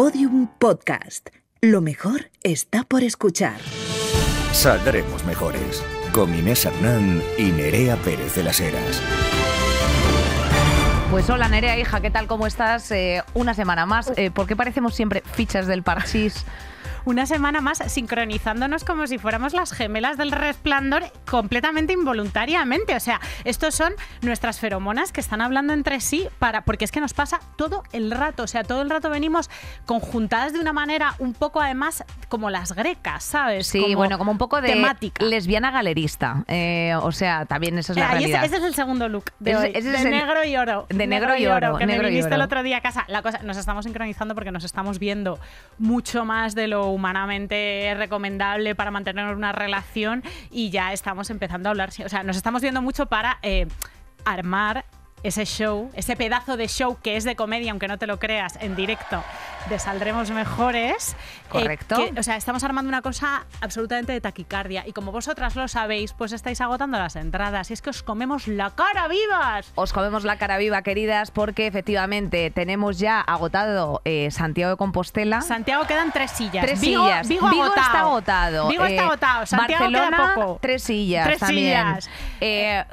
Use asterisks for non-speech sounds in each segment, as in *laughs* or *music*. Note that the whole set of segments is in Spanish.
Podium Podcast. Lo mejor está por escuchar. Saldremos mejores con Inés Hernán y Nerea Pérez de las Heras. Pues hola Nerea, hija, ¿qué tal? ¿Cómo estás? Eh, una semana más. Eh, ¿Por qué parecemos siempre fichas del parchís? una semana más sincronizándonos como si fuéramos las gemelas del resplandor completamente involuntariamente. O sea, estos son nuestras feromonas que están hablando entre sí para, porque es que nos pasa todo el rato. O sea, todo el rato venimos conjuntadas de una manera un poco además como las grecas, ¿sabes? Sí, bueno, como un poco de temática. lesbiana galerista. Eh, o sea, también esa es la eh, Ese, es el segundo look de, de negro y oro. De negro, y oro. Que negro me viniste y el otro día a casa. La cosa, nos estamos sincronizando porque nos estamos viendo mucho más de lo humanamente recomendable para mantener una relación y ya estamos empezando a hablar, o sea, nos estamos viendo mucho para... Eh, armar ese show, ese pedazo de show que es de comedia, aunque no te lo creas, en directo, de Saldremos Mejores. Eh, Correcto. o sea, estamos armando una cosa absolutamente de taquicardia. Y como vosotras lo sabéis, pues estáis agotando las entradas. Y es que os comemos la cara vivas. Os comemos la cara viva, queridas, porque efectivamente tenemos ya agotado eh, Santiago de Compostela. Santiago quedan tres sillas. Tres Vigo, sillas. Vigo, está agotado. Vigo está eh, agotado. Barcelona, Tres sillas. Tres también. sillas.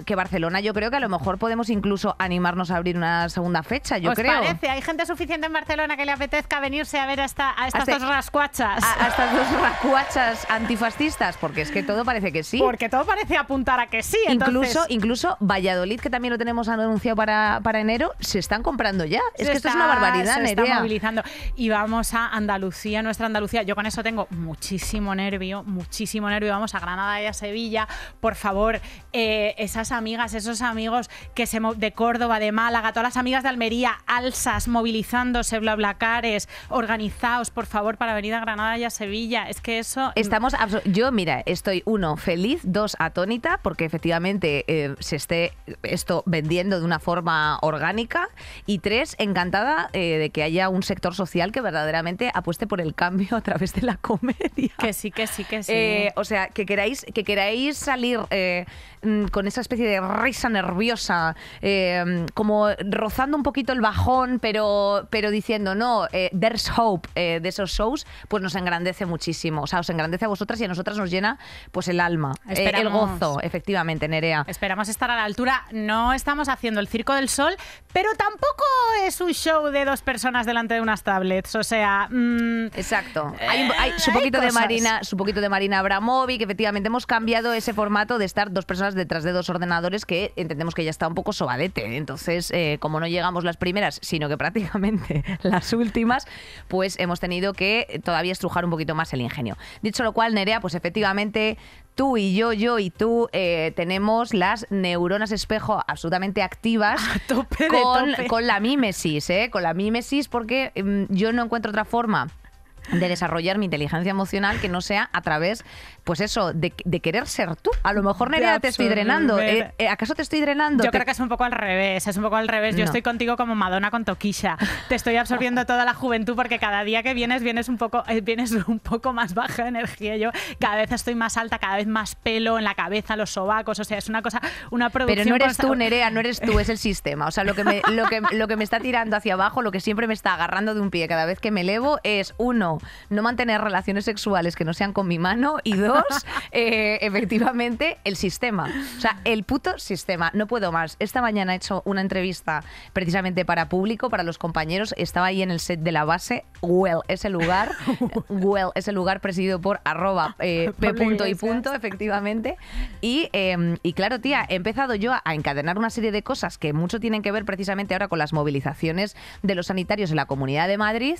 que Barcelona, yo creo que a lo mejor podemos incluso animarnos a abrir una segunda fecha, yo ¿Os creo. parece? Hay gente suficiente en Barcelona que le apetezca venirse a ver a, a estas dos rascuachas. A, estas dos rascuachas antifascistas, porque es que todo parece que sí. Porque todo parece apuntar a que sí. Incluso, incluso Valladolid, que también lo tenemos anunciado para, para enero, se están comprando ya. es que esto es una barbaridad, se movilizando. Y vamos a Andalucía, nuestra Andalucía. Yo con eso tengo muchísimo nervio, muchísimo nervio. Vamos a Granada y a Sevilla. Por favor, eh, esas amigas, esos amigos que se Córdoba, de Málaga, todas las amigas de Almería, alzas, movilizándose, bla bla cares, organizaos, por favor, para venir a Granada y a Sevilla. Es que eso. Estamos. Yo, mira, estoy, uno, feliz, dos, atónita, porque efectivamente eh, se esté esto vendiendo de una forma orgánica, y tres, encantada eh, de que haya un sector social que verdaderamente apueste por el cambio a través de la comedia. Que sí, que sí, que sí. Eh, o sea, que queráis, que queráis salir. Mm, con esa especie de risa nerviosa, em, como rozando un poquito el bajón, pero, pero diciendo, no, eh, there's hope eh, de esos shows, pues nos engrandece muchísimo. O sea, os engrandece a vosotras y a nosotras nos llena pues el alma, eh, el gozo, efectivamente, Nerea. Esperamos estar a la altura. No estamos haciendo el Circo del Sol, pero tampoco es un show de dos personas delante de unas tablets. O sea... Mm, Exacto. Hay, un, su, poquito de Marina, su poquito de Marina Abramovic, efectivamente hemos cambiado ese formato de estar dos personas detrás de dos ordenadores que entendemos que ya está un poco sobadete. ¿eh? Entonces, eh, como no llegamos las primeras, sino que *laughs* prácticamente las últimas, pues hemos tenido que todavía estrujar un poquito más el ingenio. Dicho lo cual, Nerea, pues efectivamente tú y yo, yo y tú eh, tenemos las neuronas espejo absolutamente activas *laughs* con, la mímesis, ¿eh? con la mímesis porque mm, yo no encuentro otra forma de desarrollar mi inteligencia emocional que no sea a través, pues eso, de, querer ser tú. A lo mejor, Nerea, te estoy drenando. Eh, eh, ¿Acaso te estoy drenando? Yo creo que es un poco al revés, es un poco al revés. Yo estoy contigo como Madonna con Toquisha Te estoy absorbiendo toda la juventud porque cada día que vienes, vienes un poco, eh, vienes un poco más baja de energía. Yo cada vez estoy más alta, cada vez más pelo en la cabeza, los sobacos. O sea, es una cosa, una producción... Pero no eres tú, Nerea, no eres tú, es el sistema. O sea, lo que, me, lo, que, lo que me está tirando hacia abajo, lo que siempre me está agarrando de un pie cada vez que me elevo es, uno, no mantener relaciones sexuales que no sean con mi mano y dos, *laughs* eh, efectivamente, el sistema. O sea, el puto sistema. No puedo más. Esta mañana he hecho una entrevista precisamente para público, para los compañeros. Estaba ahí en el set de la base. Well, ese lugar. *laughs* well, ese lugar presidido por arroba eh, y efectivamente. Em, y, claro, tía, he empezado yo a, a encadenar una serie de cosas que mucho tienen que ver precisamente ahora con las movilizaciones de los sanitarios en la Comunidad de Madrid.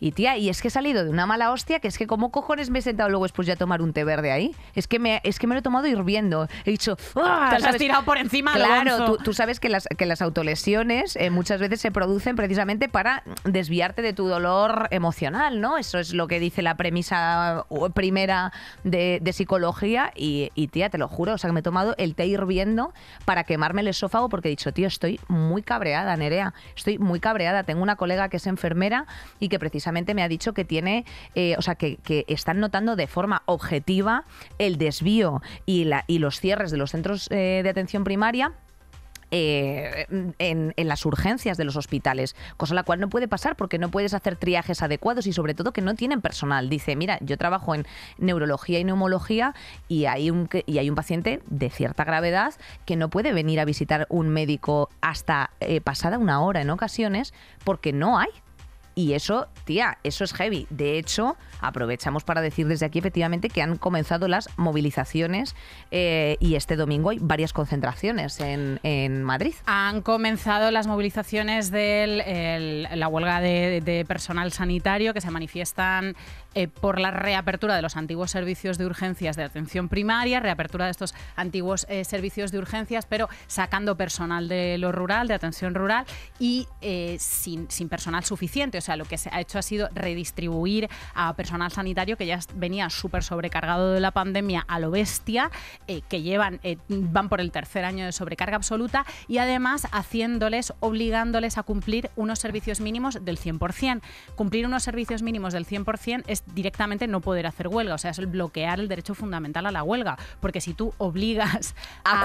Y tía, y es que he salido de una mala hostia que es que como cojones me he sentado luego después ya a tomar un té verde ahí. Es que me, es que me lo he tomado hirviendo. He dicho... Te has tirado por encima. Claro, tú, sabes que las, que las autolesiones eh, muchas veces se producen precisamente para desviarte de tu dolor emocional, ¿no? Eso es lo que dice la premisa primera de, psicología y, y, tía, te lo juro, o sea que me he tomado el té hirviendo para quemarme el esófago porque he dicho, tío, estoy muy cabreada, Nerea, estoy muy cabreada. Tengo una colega que es enfermera y que precisamente me ha dicho que tiene eh, o sea, que, están notando de forma objetiva el desvío y, los cierres de los centros eh, de atención primaria. Eh, en, las urgencias de los hospitales, cosa la cual no puede pasar porque no puedes hacer triajes adecuados y sobre todo que no tienen personal. Dice, mira, yo trabajo en neurología y neumología y hay un, paciente de cierta gravedad que no puede venir a visitar un médico hasta pasada una hora en ocasiones porque no hay y eso, tía, eso es heavy. De hecho, aprovechamos para decir desde aquí efectivamente que han comenzado las movilizaciones eh, y este domingo hay varias concentraciones en, Madrid. Han comenzado las movilizaciones de la huelga de personal sanitario que se manifiestan eh, por la reapertura de los antiguos servicios de urgencias de atención primaria, reapertura de estos antiguos eh, servicios de urgencias, pero sacando personal de lo rural, de atención rural y eh, sin, personal suficiente. O sea, lo que se ha hecho ha sido redistribuir a personal sanitario que ya venía súper sobrecargado de la pandemia a lo bestia, que llevan, van por el tercer año de sobrecarga absoluta y además haciéndoles, obligándoles a cumplir unos servicios mínimos del 100%. Cumplir unos servicios mínimos del 100% directamente no poder hacer huelga, o sea, es el bloquear el derecho fundamental a la huelga, porque si tú obligas a,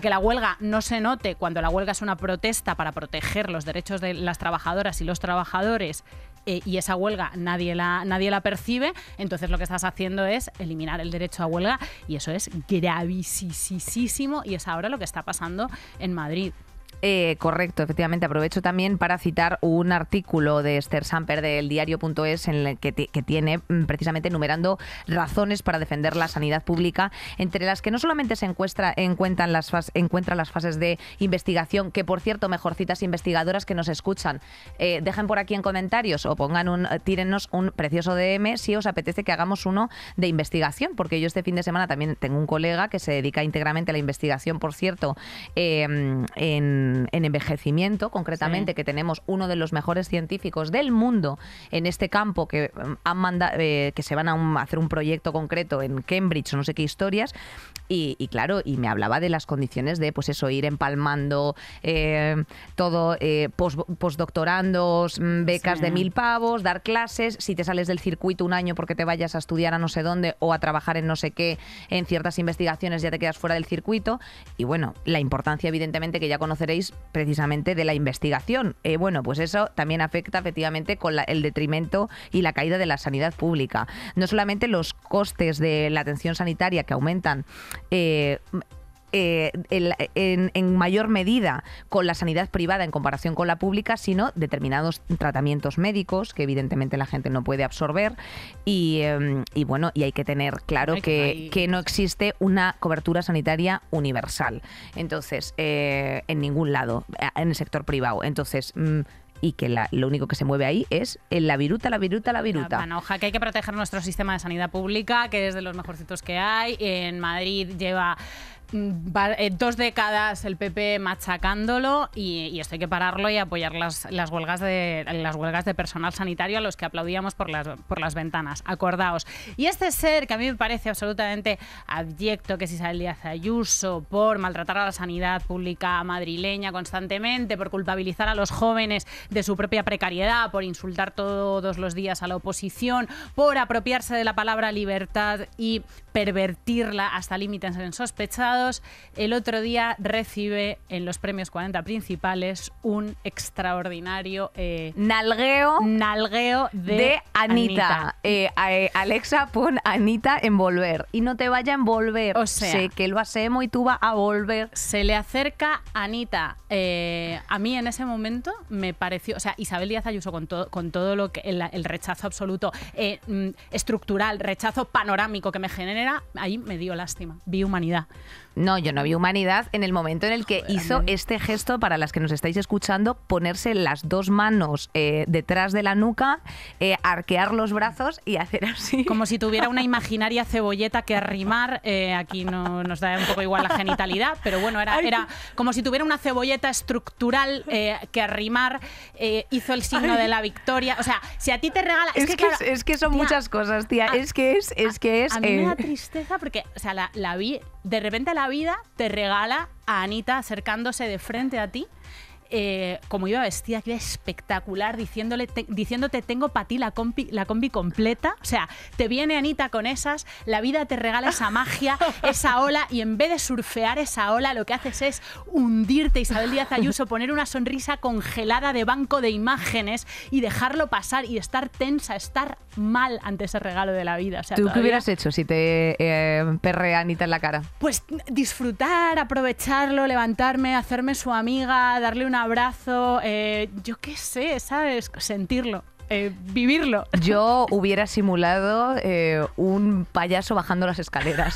que, la huelga no se note cuando la huelga es una protesta para proteger los derechos de las trabajadoras y los trabajadores eh, y esa huelga nadie la, nadie la percibe, entonces lo que estás haciendo es eliminar el derecho a huelga y eso es gravísimo y es ahora lo que está pasando en Madrid. Eh, correcto, efectivamente. Aprovecho también para citar un artículo de Esther Samper del diario.es en el que, tiene mm, precisamente enumerando razones para defender la sanidad pública, entre las que no solamente se encuentra, encuentran las las fases de investigación, que por cierto, mejor citas investigadoras que nos escuchan, eh, dejen por aquí en comentarios o pongan un, eh, tírennos un precioso DM si os apetece que hagamos uno de investigación, porque yo este fin de semana también tengo un colega que se dedica íntegramente a la investigación, por cierto, em, en en, envejecimiento, concretamente, que tenemos uno de los mejores científicos del mundo en este campo que, mm, han eh, que se van a, hacer un proyecto concreto en Cambridge, no sé qué historias, y, claro, y me hablaba de las condiciones de, pues eso, ir empalmando eh, todo, eh, mm, becas de mil pavos, dar clases, si te sales del circuito un año porque te vayas a estudiar a no sé dónde o a trabajar en no sé qué, en ciertas investigaciones ya te quedas fuera del circuito, y bueno, la importancia evidentemente que ya conoceréis precisamente de la investigación. Eh, bueno, pues eso también afecta efectivamente con el detrimento y la caída de la sanidad pública. No solamente los costes de la atención sanitaria que aumentan eh, eh, en, mayor medida con la sanidad privada en comparación con la pública, sino determinados tratamientos médicos que evidentemente la gente no puede absorber y, em, bueno, y hay que tener claro que, no existe una cobertura sanitaria universal. Entonces, eh, en ningún lado, eh, en el sector privado. Entonces, mm, y que lo único que se mueve ahí es la viruta, la viruta, la viruta. La que hay que proteger nuestro sistema de sanidad pública, que es de los mejorcitos que hay. En Madrid lleva Mm, eh, dos décadas el PP machacándolo y, y, esto hay que pararlo y apoyar las, huelgas de, las huelgas de personal sanitario a los que aplaudíamos por las, por las ventanas, acordaos. Y este ser que a mí me parece absolutamente abyecto, que es Isabel Díaz Ayuso, por maltratar a la sanidad pública madrileña constantemente, por culpabilizar a los jóvenes de su propia precariedad, por insultar todos los días a la oposición, por apropiarse de la palabra libertad y pervertirla hasta límites insospechados, el otro día recibe en los premios 40 principales un extraordinario eh, nalgueo, nalgueo de, Anita. Eh, eh, Alexa, pon Anita en volver. Y no te vaya a envolver. O sea, sé que lo hacemos y tú vas a volver. Se le acerca Anita. a mí en ese momento me pareció, o sea, Isabel Díaz Ayuso con, todo con todo lo que el, el rechazo absoluto mm, estructural, rechazo panorámico que me genera, ahí me dio lástima. Vi humanidad. No, yo no vi humanidad en el momento en el que hizo este gesto para las que nos estáis escuchando, ponerse las dos manos eh, detrás de la nuca, eh, arquear los brazos y hacer así. Como si tuviera una *laughs* imaginaria cebolleta que arrimar. Eh, aquí no, nos da un poco igual la genitalidad, pero bueno, era, era como si tuviera una cebolleta estructural que arrimar. hizo el signo de la victoria. O sea, si a ti te regala. Es, que, son muchas cosas, tía. es que es. es que es a mí tristeza porque, o sea, la vi de repente la vida te regala a Anita acercándose de frente a ti eh, como iba vestida, que espectacular, diciéndole, diciéndote, tengo para ti la combi, la combi completa. O sea, te viene Anita con esas, la vida te regala esa magia, *laughs* esa ola, y en vez de surfear esa ola, lo que haces es hundirte, Isabel Díaz Ayuso, poner una sonrisa congelada de banco de imágenes y dejarlo pasar y estar tensa, estar mal ante ese regalo de la vida. ¿Tú qué hubieras hecho si te eh, perre Anita en la cara? Pues disfrutar, aprovecharlo, levantarme, hacerme su amiga, darle una abrazo, eh, yo qué sé, ¿sabes? Sentirlo. Eh, vivirlo. *laughs* Yo hubiera simulado eh, un payaso bajando las escaleras.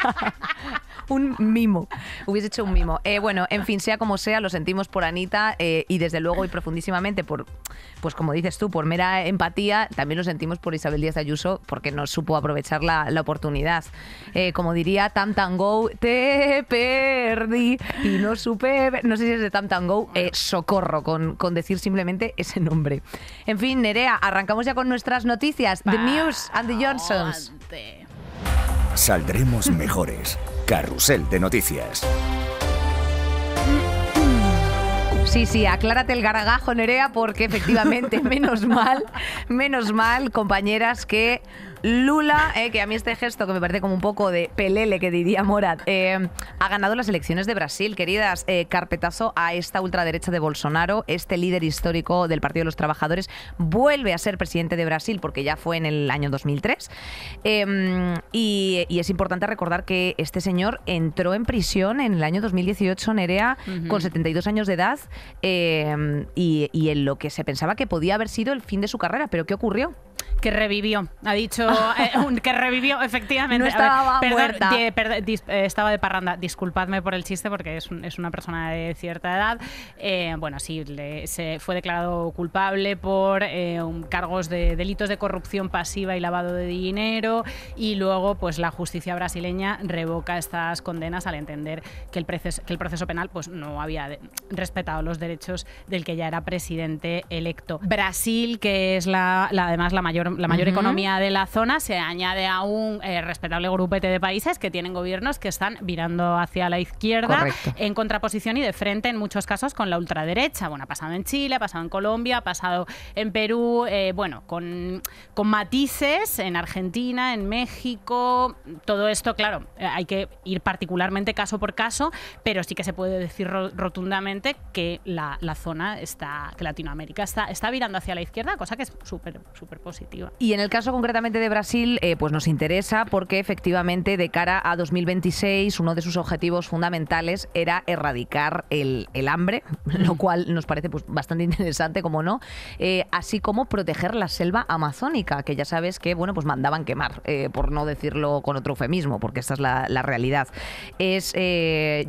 *laughs* un mimo. Hubiese hecho un mimo. Eh, bueno, en fin, sea como sea, lo sentimos por Anita eh, y desde luego y profundísimamente por, pues como dices tú, por mera empatía, también lo sentimos por Isabel Díaz Ayuso porque no supo aprovechar la, la oportunidad. Eh, como diría Tam te perdí y no supe, no sé si es de Tam Go, socorro con, con decir simplemente ese nombre. En fin, Nerea, arrancamos ya con nuestras noticias. The News and the Johnsons. Saldremos mejores. Carrusel de Noticias. Sí, sí, aclárate el garagajo, Nerea, porque efectivamente, *laughs* menos mal, menos mal, compañeras, que Lula, eh, que a mí este gesto que me parece como un poco de pelele que diría Morat, eh, ha ganado las elecciones de Brasil, queridas. Eh, carpetazo a esta ultraderecha de Bolsonaro, este líder histórico del Partido de los Trabajadores, vuelve a ser presidente de Brasil porque ya fue en el año 2003. Em, y, es importante recordar que este señor entró en prisión en el año 2018, Nerea, con 72 años de edad em, y en lo que se pensaba que podía haber sido el fin de su carrera. ¿Pero qué ocurrió? Que revivió, ha dicho *laughs* eh, que revivió, efectivamente. Eh, estaba de parranda. Disculpadme por el chiste porque es, una persona de cierta edad. Eh, bueno, sí, se fue declarado culpable por cargos de delitos de corrupción pasiva y lavado de dinero y luego pues la justicia brasileña revoca estas condenas al entender que el proceso, que el proceso penal pues no había respetado los derechos del que ya era presidente electo. Brasil, que es la además la mayor la mayor economía de la zona, se añade a un eh, respetable grupete de países que tienen gobiernos que están virando hacia la izquierda en contraposición y de frente en muchos casos con la ultraderecha. Bueno, ha pasado en Chile, ha pasado en Colombia, ha pasado en Perú, eh, bueno, con, matices en Argentina, en México, todo esto, claro, eh, hay que ir particularmente caso por caso, pero sí que se puede decir rotundamente que la, zona está, que Latinoamérica está, está virando hacia la izquierda, cosa que es súper, súper positiva. Y en el caso concretamente de Brasil, eh, pues nos interesa porque efectivamente de cara a 2026 uno de sus objetivos fundamentales era erradicar el, hambre, *laughs* lo cual nos parece pues, bastante interesante, como no, eh, así como proteger la selva amazónica, que ya sabes que bueno pues mandaban quemar, eh, por no decirlo con otro eufemismo, porque esta es la, realidad. Es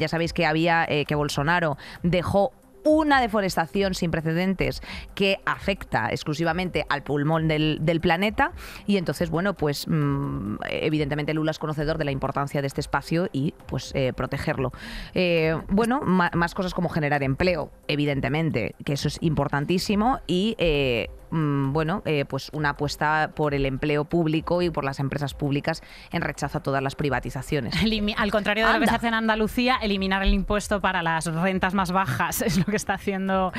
ya sabéis que había que Bolsonaro dejó una deforestación sin precedentes que afecta exclusivamente al pulmón del, planeta. Y entonces, bueno, pues mm, evidentemente Lula es conocedor de la importancia de este espacio y pues eh, protegerlo. Eh, bueno, más cosas como generar empleo, evidentemente, que eso es importantísimo y... Eh, Mm, bueno, eh, pues una apuesta por el empleo público y por las empresas públicas en rechazo a todas las privatizaciones. *laughs* al contrario de lo que se hace en Andalucía, eliminar el impuesto para las rentas más bajas *laughs* es lo que está haciendo,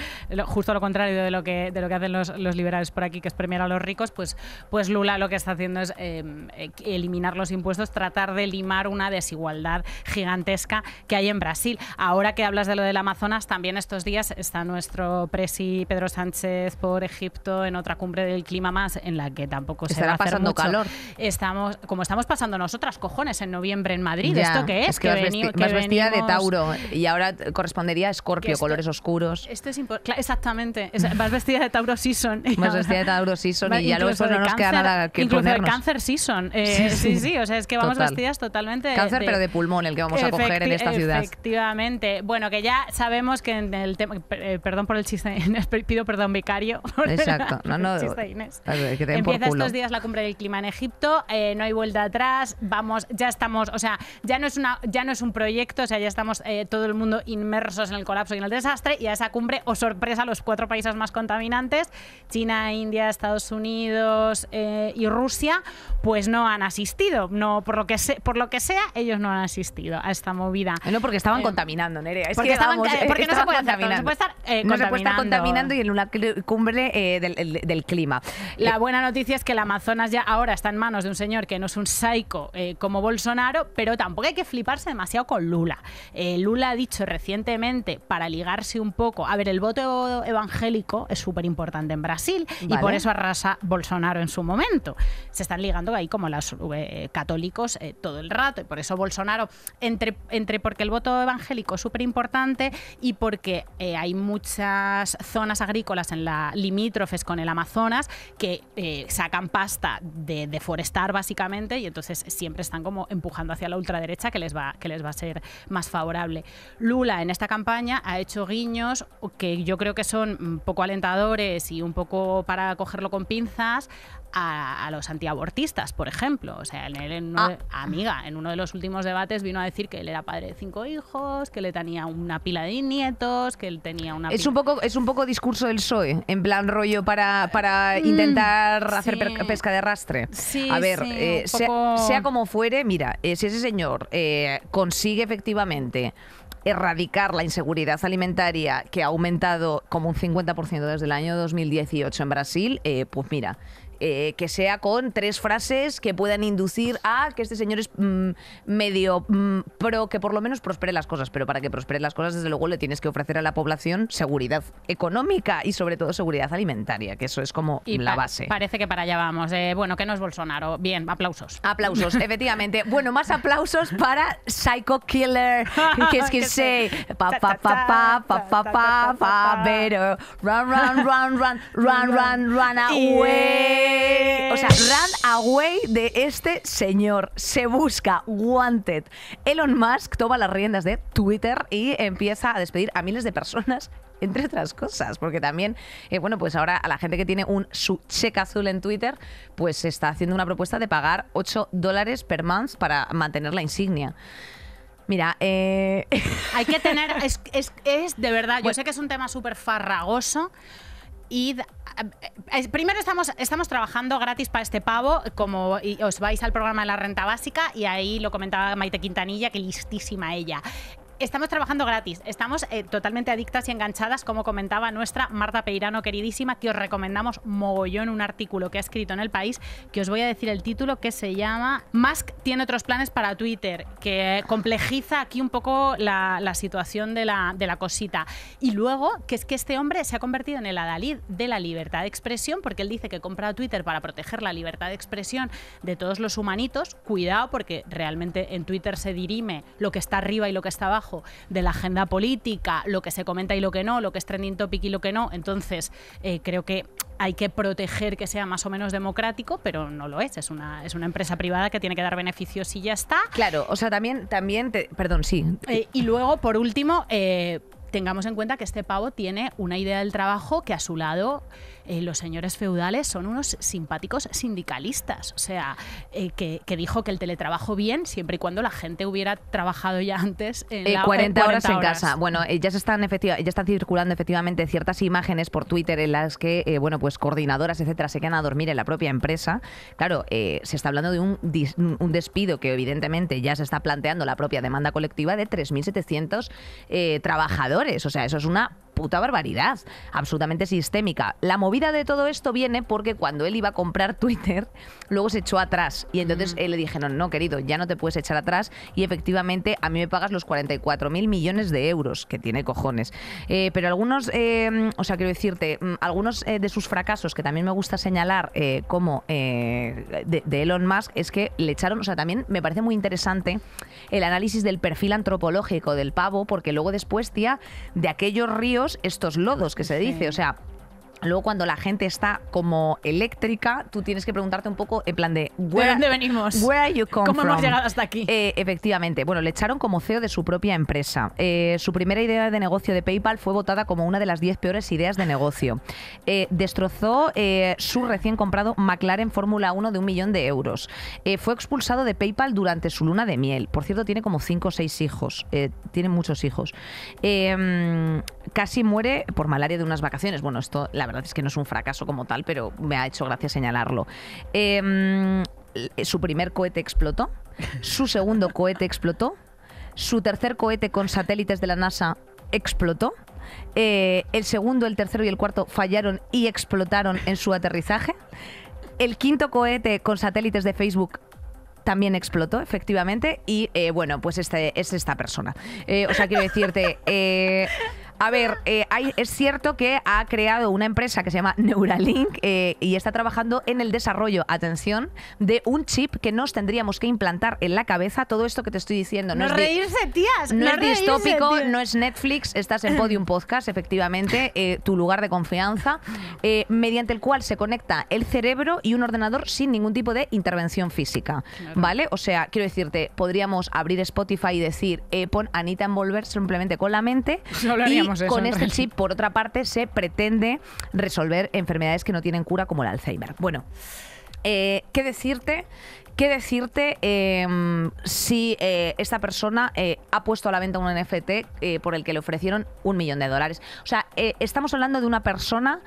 justo lo contrario de lo que, de lo que hacen los, liberales por aquí, que es premiar a los ricos, pues, pues Lula lo que está haciendo es eh, eh, eliminar los impuestos, tratar de limar una desigualdad gigantesca que hay en Brasil. Ahora que hablas de lo del Amazonas, también estos días está nuestro presi Pedro Sánchez por Egipto en otra cumbre del clima más en la que tampoco se va a hacer pasando calor. Estamos, como estamos pasando nosotras, cojones, en noviembre en Madrid, ¿esto qué es? es que, vestida de Tauro y ahora correspondería a Escorpio, colores oscuros. Esto es exactamente. vas vestida de Tauro Season. Vas vestida de Tauro Season y ya luego no nos queda nada que incluso ponernos. Incluso Cáncer Season. Eh, sí, sí, o sea, es que vamos vestidas totalmente... Cáncer, pero de pulmón, el que vamos a coger en esta ciudad. Efectivamente. Bueno, que ya sabemos que en el tema... Eh, perdón por el chiste, *laughs* pido perdón, vicario. Exacto. *laughs* Empieza estos días la cumbre del clima en Egipto, eh, no hay vuelta atrás, vamos, ya estamos, o sea, ya no es, una, ya no es un proyecto, o sea, ya estamos eh, todo el mundo inmersos en el colapso y en el desastre, y a esa cumbre, o sorpresa, los cuatro países más contaminantes, China, India, Estados Unidos eh, y Rusia, pues no han asistido, no por lo que por lo que sea, ellos no han asistido a esta movida. No, porque estaban contaminando, Nerea. porque estaban, contaminando y en una cumbre del del clima. La eh, buena noticia es que el Amazonas ya ahora está en manos de un señor que no es un psycho eh, como Bolsonaro, pero tampoco hay que fliparse demasiado con Lula. Eh, Lula ha dicho recientemente, para ligarse un poco, a ver, el voto evangélico es súper importante en Brasil y por eso arrasa Bolsonaro en su momento. Se están ligando ahí como los católicos todo el rato y por eso Bolsonaro, entre, entre porque el voto evangélico es súper importante y porque hay muchas zonas agrícolas en la limítrofe, con con el Amazonas, que eh, sacan pasta de deforestar básicamente y entonces siempre están como empujando hacia la ultraderecha que les va, que les va a ser más favorable. Lula en esta campaña ha hecho guiños que yo creo que son mm, poco alentadores y un poco para cogerlo con pinzas a, los antiabortistas, por ejemplo. O sea, él, ah. amiga, en uno de los últimos debates vino a decir que él era padre de cinco hijos, que le tenía una pila de nietos, que él tenía una. Es un poco es un poco discurso del PSOE, en plan rollo para, para mm, intentar hacer pesca de arrastre. Sí, a ver, eh, sea, como fuere, mira, eh, si ese señor eh, consigue efectivamente erradicar la inseguridad alimentaria que ha aumentado como un 50% desde el año 2018 en Brasil, pues mira, que sea con tres frases que puedan inducir a que este señor es medio pero que por lo menos prospere las cosas, pero para que prospere las cosas, desde luego le tienes que ofrecer a la población seguridad económica y sobre todo seguridad alimentaria, que eso es como la base. Parece que para allá vamos. bueno, que no es Bolsonaro. Bien, aplausos. Aplausos, efectivamente. Bueno, más aplausos para Psycho Killer. que es que sé? Pa, pa, pa, pa, pa, pa, Run, run, run, run, run, run, run away. O sea, Run Away de este señor. Se busca Wanted. Elon Musk toma las riendas de Twitter y empieza a despedir a miles de personas *laughs* entre otras cosas, porque también, eh, bueno, pues ahora a la gente que tiene un su cheque azul en Twitter, pues se está haciendo una propuesta de pagar 8 dólares per month para mantener la insignia. Mira, eh... *laughs* hay que tener, es, de verdad, yo pues sé que es un tema súper farragoso y eh, eh, primero estamos, trabajando gratis para este pavo, como os vais al programa de la renta básica y ahí lo comentaba Maite Quintanilla, que listísima ella estamos trabajando gratis, estamos eh, totalmente adictas y enganchadas, como comentaba nuestra Marta Peirano, queridísima, que os recomendamos mogollón un artículo que ha escrito en el país, que os voy a decir el título, que se llama Musk tiene otros planes para Twitter, que complejiza aquí un poco la, situación de la, de la cosita. Y luego, que es que este hombre se ha convertido en el adalid de la libertad de expresión, porque él dice que compra Twitter para proteger la libertad de expresión de todos los humanitos. Cuidado, porque realmente en Twitter se dirime lo que está arriba y lo que está abajo de la agenda política, lo que se comenta y lo que no, lo que es trending topic y lo que no. Entonces, eh, creo que hay que proteger que sea más o menos democrático, pero no lo es. Es una, es una empresa privada que tiene que dar beneficios y ya está. Claro, o sea, también, también perdón, sí. Eh, y luego, por último, eh, tengamos en cuenta que este pavo tiene una idea del trabajo que a su lado eh, los señores feudales son unos simpáticos sindicalistas, o sea, eh, que, dijo que el teletrabajo bien siempre y cuando la gente hubiera trabajado ya antes en 40, eh, horas, en casa. Bueno, ya se están ya están circulando efectivamente ciertas imágenes por Twitter en las que bueno, pues coordinadoras, etcétera, se quedan a dormir en la propia empresa. Claro, se está hablando de un, despido que evidentemente ya se está planteando la propia demanda colectiva de 3700 trabajadores, o sea, eso es una puta barbaridad, absolutamente sistémica. La movida de todo esto viene porque cuando él iba a comprar Twitter, luego se echó atrás. Y entonces él le dije, no, no, querido, ya no te puedes echar atrás. Y efectivamente, a mí me pagas los 44 mil millones de euros, que tiene cojones. Eh, pero algunos, eh, o sea, quiero decirte, mm, algunos eh, de sus fracasos que también me gusta señalar como de, de Elon Musk es que le echaron, o sea, también me parece muy interesante el análisis del perfil antropológico del pavo, porque luego después, tía, de aquellos ríos estos lodos que se dice, o sea, Luego cuando la gente está como eléctrica, tú tienes que preguntarte un poco en plan de... ¿De dónde venimos? Where you come ¿Cómo hemos llegado hasta aquí? Eh, efectivamente. Bueno, le echaron como CEO de su propia empresa. Eh, su primera idea de negocio de PayPal fue votada como una de las 10 peores ideas de negocio. Eh, destrozó su recién comprado McLaren Fórmula 1 de un millón de euros. fue expulsado de PayPal durante su luna de miel. Por cierto, tiene como 5 o 6 hijos. tiene muchos hijos. Em, casi muere por malaria de unas vacaciones. Bueno, esto la verdad es que no es un fracaso como tal, pero me ha hecho gracia señalarlo. Em, eh, su primer cohete explotó, su segundo cohete explotó, su tercer cohete con satélites de la NASA explotó. Eh, el segundo, el tercero y el cuarto fallaron y explotaron en su aterrizaje. El quinto cohete con satélites de Facebook también explotó, efectivamente. Y eh, bueno, pues este es esta persona. o sea, quiero decirte. A ver, eh, es cierto que ha creado una empresa que se llama Neuralink eh, y está trabajando en el desarrollo, atención, de un chip que nos tendríamos que implantar en la cabeza. Todo esto que te estoy diciendo. No, es reírse, tías. No, es distópico, no es Netflix. Estás en Podium Podcast, efectivamente, eh, tu lugar de confianza, mediante el cual se conecta el cerebro y un ordenador sin ningún tipo de intervención física. ¿Vale? O sea, quiero decirte, podríamos abrir Spotify y decir, pon Anita envolver simplemente con la mente. No lo con este chip, por otra parte, se pretende resolver enfermedades que no tienen cura, como el Alzheimer. Bueno, eh, ¿qué decirte? ¿Qué decirte em, si eh, esta persona eh, ha puesto a la venta un NFT por el que le ofrecieron un millón de dólares? O sea, estamos hablando de una persona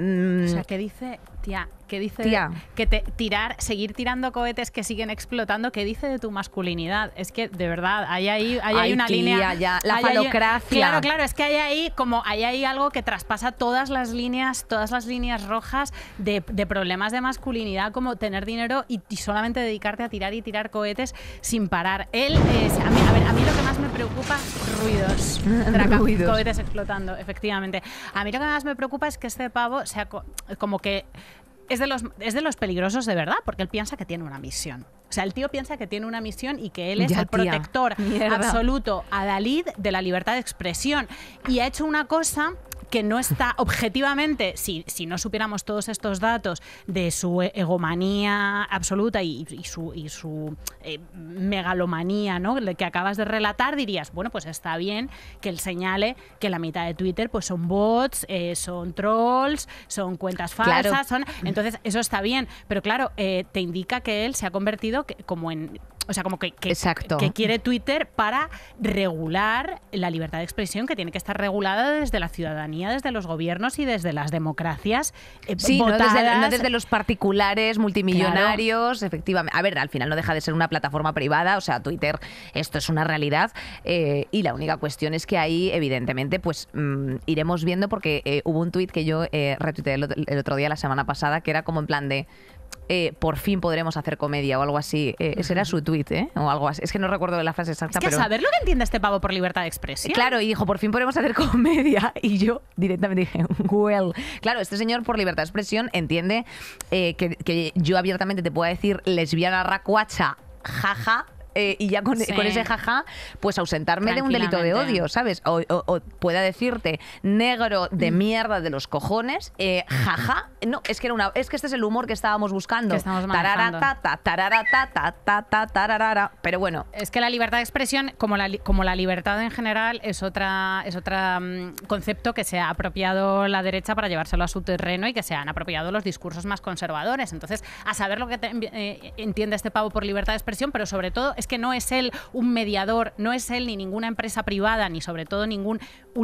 o sea, mm. ¿qué dice, tía? ¿Qué dice que tirar, seguir tirando cohetes que siguen explotando? ¿Qué dice de tu masculinidad? Es que, de verdad, hay ahí, hay una línea. La falocracia. claro, claro, es que hay ahí como hay ahí algo que traspasa todas las líneas, todas las líneas rojas de, problemas de masculinidad, como tener dinero y, solamente dedicarte a tirar y tirar cohetes sin parar. Él, a mí me preocupa, ruidos. *laughs* Traca, cohetes explotando, efectivamente. A mí lo que más me preocupa es que este pavo sea como que es de, los, es de los peligrosos de verdad, porque él piensa que tiene una misión. O sea, el tío piensa que tiene una misión y que él es el protector absoluto a Dalí de la libertad de expresión. Y ha hecho una cosa que no está objetivamente, si, si no supiéramos todos estos datos de su e-, egomanía absoluta y, su, y su eh, megalomanía ¿no? que acabas de relatar, dirías, bueno, pues está bien que él señale que la mitad de Twitter pues son bots, eh, son trolls, son cuentas falsas, son... Entonces, eso está bien, pero claro, eh, te indica que él se ha convertido como en o sea, como que, que, quiere Twitter para regular la libertad de expresión que tiene que estar regulada desde la ciudadanía, desde los gobiernos y desde las democracias. Eh, sí, No, desde, los particulares multimillonarios, efectivamente. A ver, al final no deja de ser una plataforma privada, o sea, Twitter, esto es una realidad. Eh, y la única cuestión es que ahí, evidentemente, pues mm, iremos viendo porque eh, hubo un tuit que yo retuiteé el otro día, la semana pasada, que era como en plan de, eh, por fin podremos hacer comedia o algo así. Eh, ese era su tweet ¿eh? O algo así. Es que no recuerdo la frase exacta. Es que saber lo que entiende este pavo por libertad de expresión. Claro, y dijo, por fin podremos hacer *laughs* comedia. Y yo directamente dije, well. Claro, este señor por libertad de expresión entiende eh, que, que, yo abiertamente te pueda decir lesbiana racuacha, jaja. Eh, y ya con, ese jaja, pues ausentarme de un delito de odio, ¿sabes? O, pueda decirte negro de mm. mierda de los cojones, eh, jaja. No, es que era una, es que este es el humor que estábamos buscando. Que tarara, tata, tarara, Pero bueno. Es que la libertad de expresión, como la, como la libertad en general, es otra, es otra mm, concepto que se ha apropiado la derecha para llevárselo a su terreno y que se han apropiado los discursos más conservadores. Entonces, a saber lo que eh, entiende este pavo por libertad de expresión, pero sobre todo es que no es él un mediador, no es él ni ninguna empresa privada, ni sobre todo ningún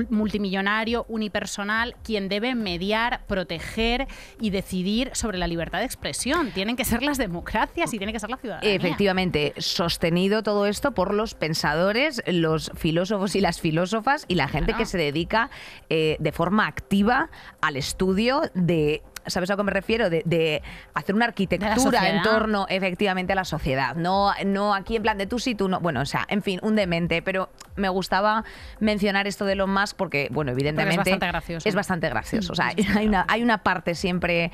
multimillonario unipersonal quien debe mediar, proteger y decidir sobre la libertad de expresión. Tienen que ser las democracias y tiene que ser la ciudadanía. Efectivamente, sostenido todo esto por los pensadores, los filósofos y las filósofas y la gente que se dedica eh, de forma activa al estudio de ¿sabes a qué me refiero? De, hacer una arquitectura en torno efectivamente a la sociedad. No, no aquí en plan de tú sí, tú no. Bueno, o sea, en fin, un demente. Pero me gustaba mencionar esto de Elon más porque, bueno, evidentemente. es bastante gracioso. Es bastante gracioso. O sea, hay hay una parte siempre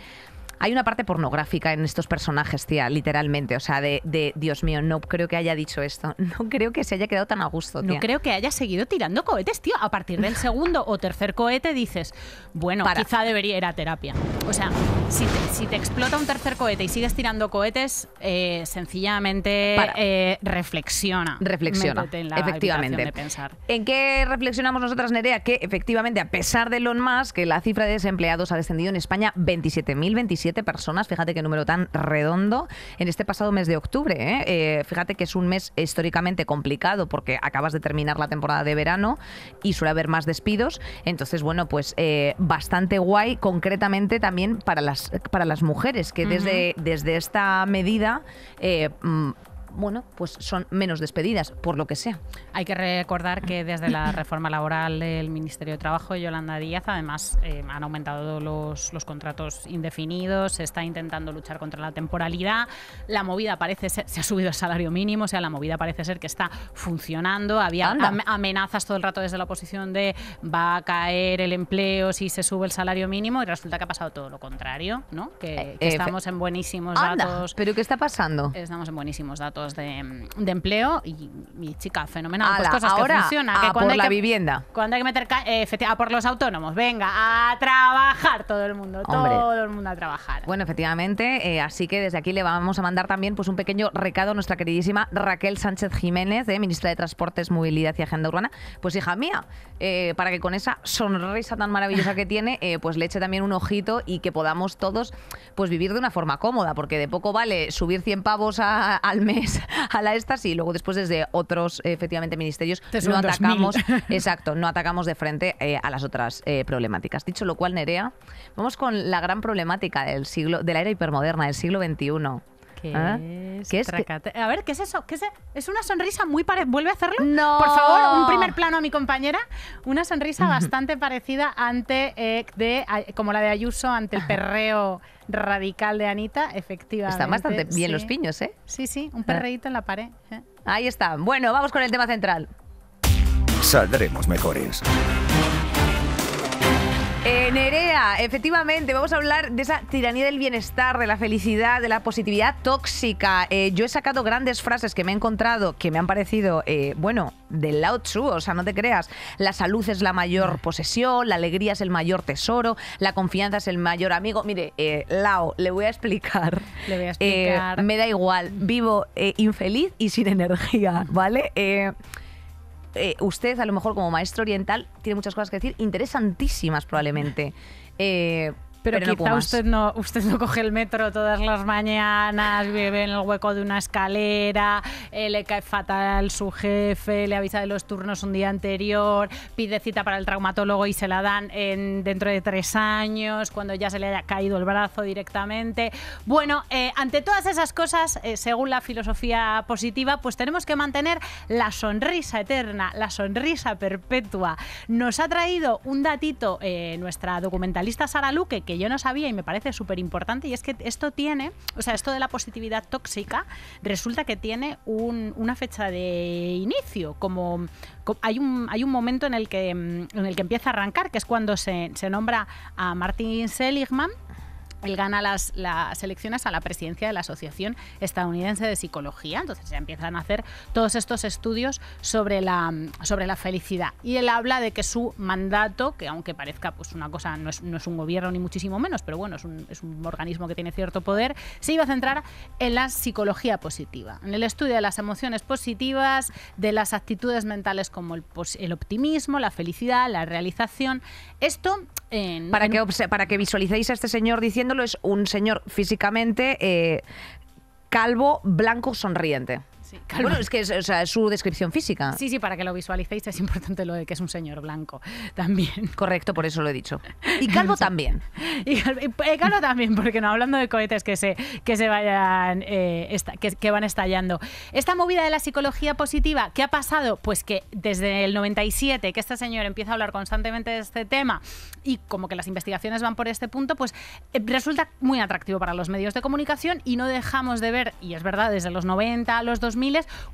hay una parte pornográfica en estos personajes, tía, literalmente. O sea, de, Dios mío, no creo que haya dicho esto. *laughs* No creo que se haya quedado tan a gusto, tía. No creo que haya seguido tirando cohetes, tío. A partir del *laughs* segundo o tercer cohete dices, bueno, quizá debería ir a terapia. O sea, si te, explota un tercer cohete y sigues tirando cohetes, eh, sencillamente eh, reflexiona. Reflexiona. efectivamente. pensar. ¿En qué reflexionamos nosotras, Nerea? Que efectivamente, a pesar de lo más que la cifra de desempleados ha descendido en España 27.027 personas, fíjate qué número tan redondo, en este pasado mes de octubre. ¿eh? Eh, fíjate que es un mes históricamente complicado porque acabas de terminar la temporada de verano y suele haber más despidos. Entonces, bueno, pues eh, bastante guay, concretamente también para las, para las mujeres, que desde, desde esta medida mm, bueno, pues son menos despedidas, por lo que sea. Hay que recordar que desde la reforma laboral del Ministerio de Trabajo, y Yolanda Díaz, además eh, han aumentado los, contratos indefinidos, se está intentando luchar contra la temporalidad, la movida parece ser, se ha subido el salario mínimo, o sea, la movida parece ser que está funcionando, había amenazas todo el rato desde la oposición de va a caer el empleo si se sube el salario mínimo y resulta que ha pasado todo lo contrario, ¿no? Que, eh, estamos en buenísimos datos. ¿Pero qué está pasando? Estamos en buenísimos datos. Mm, de, empleo y, mi chica, fenomenal. Pues cosas que funcionan. Que cuando por hay la que, vivienda. Cuando hay que meter eh, a por los autónomos, venga, a trabajar todo el mundo, todo el mundo a trabajar. Bueno, efectivamente, eh, así que desde aquí le vamos a mandar también pues un pequeño recado a nuestra queridísima Raquel Sánchez Jiménez, eh, ministra de Transportes, Movilidad y Agenda Urbana. Pues hija mía, eh, para que con esa sonrisa tan maravillosa que tiene, pues le eche también un ojito y que podamos todos pues vivir de una forma cómoda, porque de poco vale subir 100 pavos al mes *laughs* a la estas y luego después desde otros efectivamente ministerios no atacamos, *laughs* exacto, no atacamos de frente eh, a las otras eh, problemáticas. Dicho lo cual, Nerea, vamos con la gran problemática del siglo, de la era hipermoderna del siglo XXI ¿Ah? ¿Qué es? A ver, ¿qué es eso? E-? es? una sonrisa muy parecida? ¿Vuelve a hacerlo? No. Por favor, un primer plano a mi compañera. Una sonrisa bastante parecida ante eh, de, como la de Ayuso ante el perreo radical de Anita, efectivamente. Están bastante bien los piños, ¿eh? Sí, sí, un ah. perreíto en la pared. ¿eh? Ahí está. Bueno, vamos con el tema central. Saldremos mejores. Eh, Nerea, efectivamente, vamos a hablar de esa tiranía del bienestar, de la felicidad, de la positividad tóxica. Eh, yo he sacado grandes frases que me he encontrado que me han parecido, eh, bueno, del Lao Tzu, o sea, no te creas. La salud es la mayor ah. posesión, la alegría es el mayor tesoro, la confianza es el mayor amigo. Mire, Lao, le voy a explicar. Le voy a explicar. me da igual, vivo infeliz y sin energía, ¿vale? Eh, usted, a lo mejor como maestro oriental, tiene muchas cosas que decir, interesantísimas probablemente. Eh, pero, quizá usted, no, usted no coge el metro todas las mañanas, vive en el hueco de una escalera, eh, le cae fatal su jefe, le avisa de los turnos un día anterior, pide cita para el traumatólogo y se la dan dentro de tres años, cuando ya se le haya caído el brazo directamente. Bueno, eh, ante todas esas cosas, eh, según la filosofía positiva, pues tenemos que mantener la sonrisa eterna, la sonrisa perpetua. Nos ha traído un datito nuestra documentalista Sara Luque, que yo no sabía y me parece súper importante, y es que esto tiene, o sea, esto de la positividad tóxica resulta que tiene una fecha de inicio, como, hay, un, hay un momento en el, que, en el que empieza a arrancar, que es cuando se, se nombra a Martin Seligman él gana las, elecciones a la presidencia de la Asociación Estadounidense de Psicología. Entonces ya empiezan a hacer todos estos estudios sobre la, sobre la felicidad. Y él habla de que su mandato, que aunque parezca pues, una cosa, no es, un gobierno ni muchísimo menos, pero bueno, es un, organismo que tiene cierto poder, se iba a centrar en la psicología positiva, en el estudio de las emociones positivas, de las actitudes mentales como el, optimismo, la felicidad, la realización. Esto... Eh, para, que, para que visualicéis a este señor diciendo es un señor físicamente eh, calvo, blanco, sonriente. Bueno, es que es, su descripción física. Sí, sí, para que lo visualicéis es importante lo de que es un señor blanco *laughs* también. Correcto, por eso lo he dicho. *laughs* Y calvo también. Y eh, eh, calvo, también, porque no, hablando de cohetes que se, que se vayan, eh, que, van estallando. Esta movida de la psicología positiva, ¿qué ha pasado? Pues que desde el 97 que este señor empieza a hablar constantemente de este tema y como que las investigaciones van por este punto, pues resulta muy atractivo para los medios de comunicación y no dejamos de ver, y es verdad, desde los 90 a los 2000,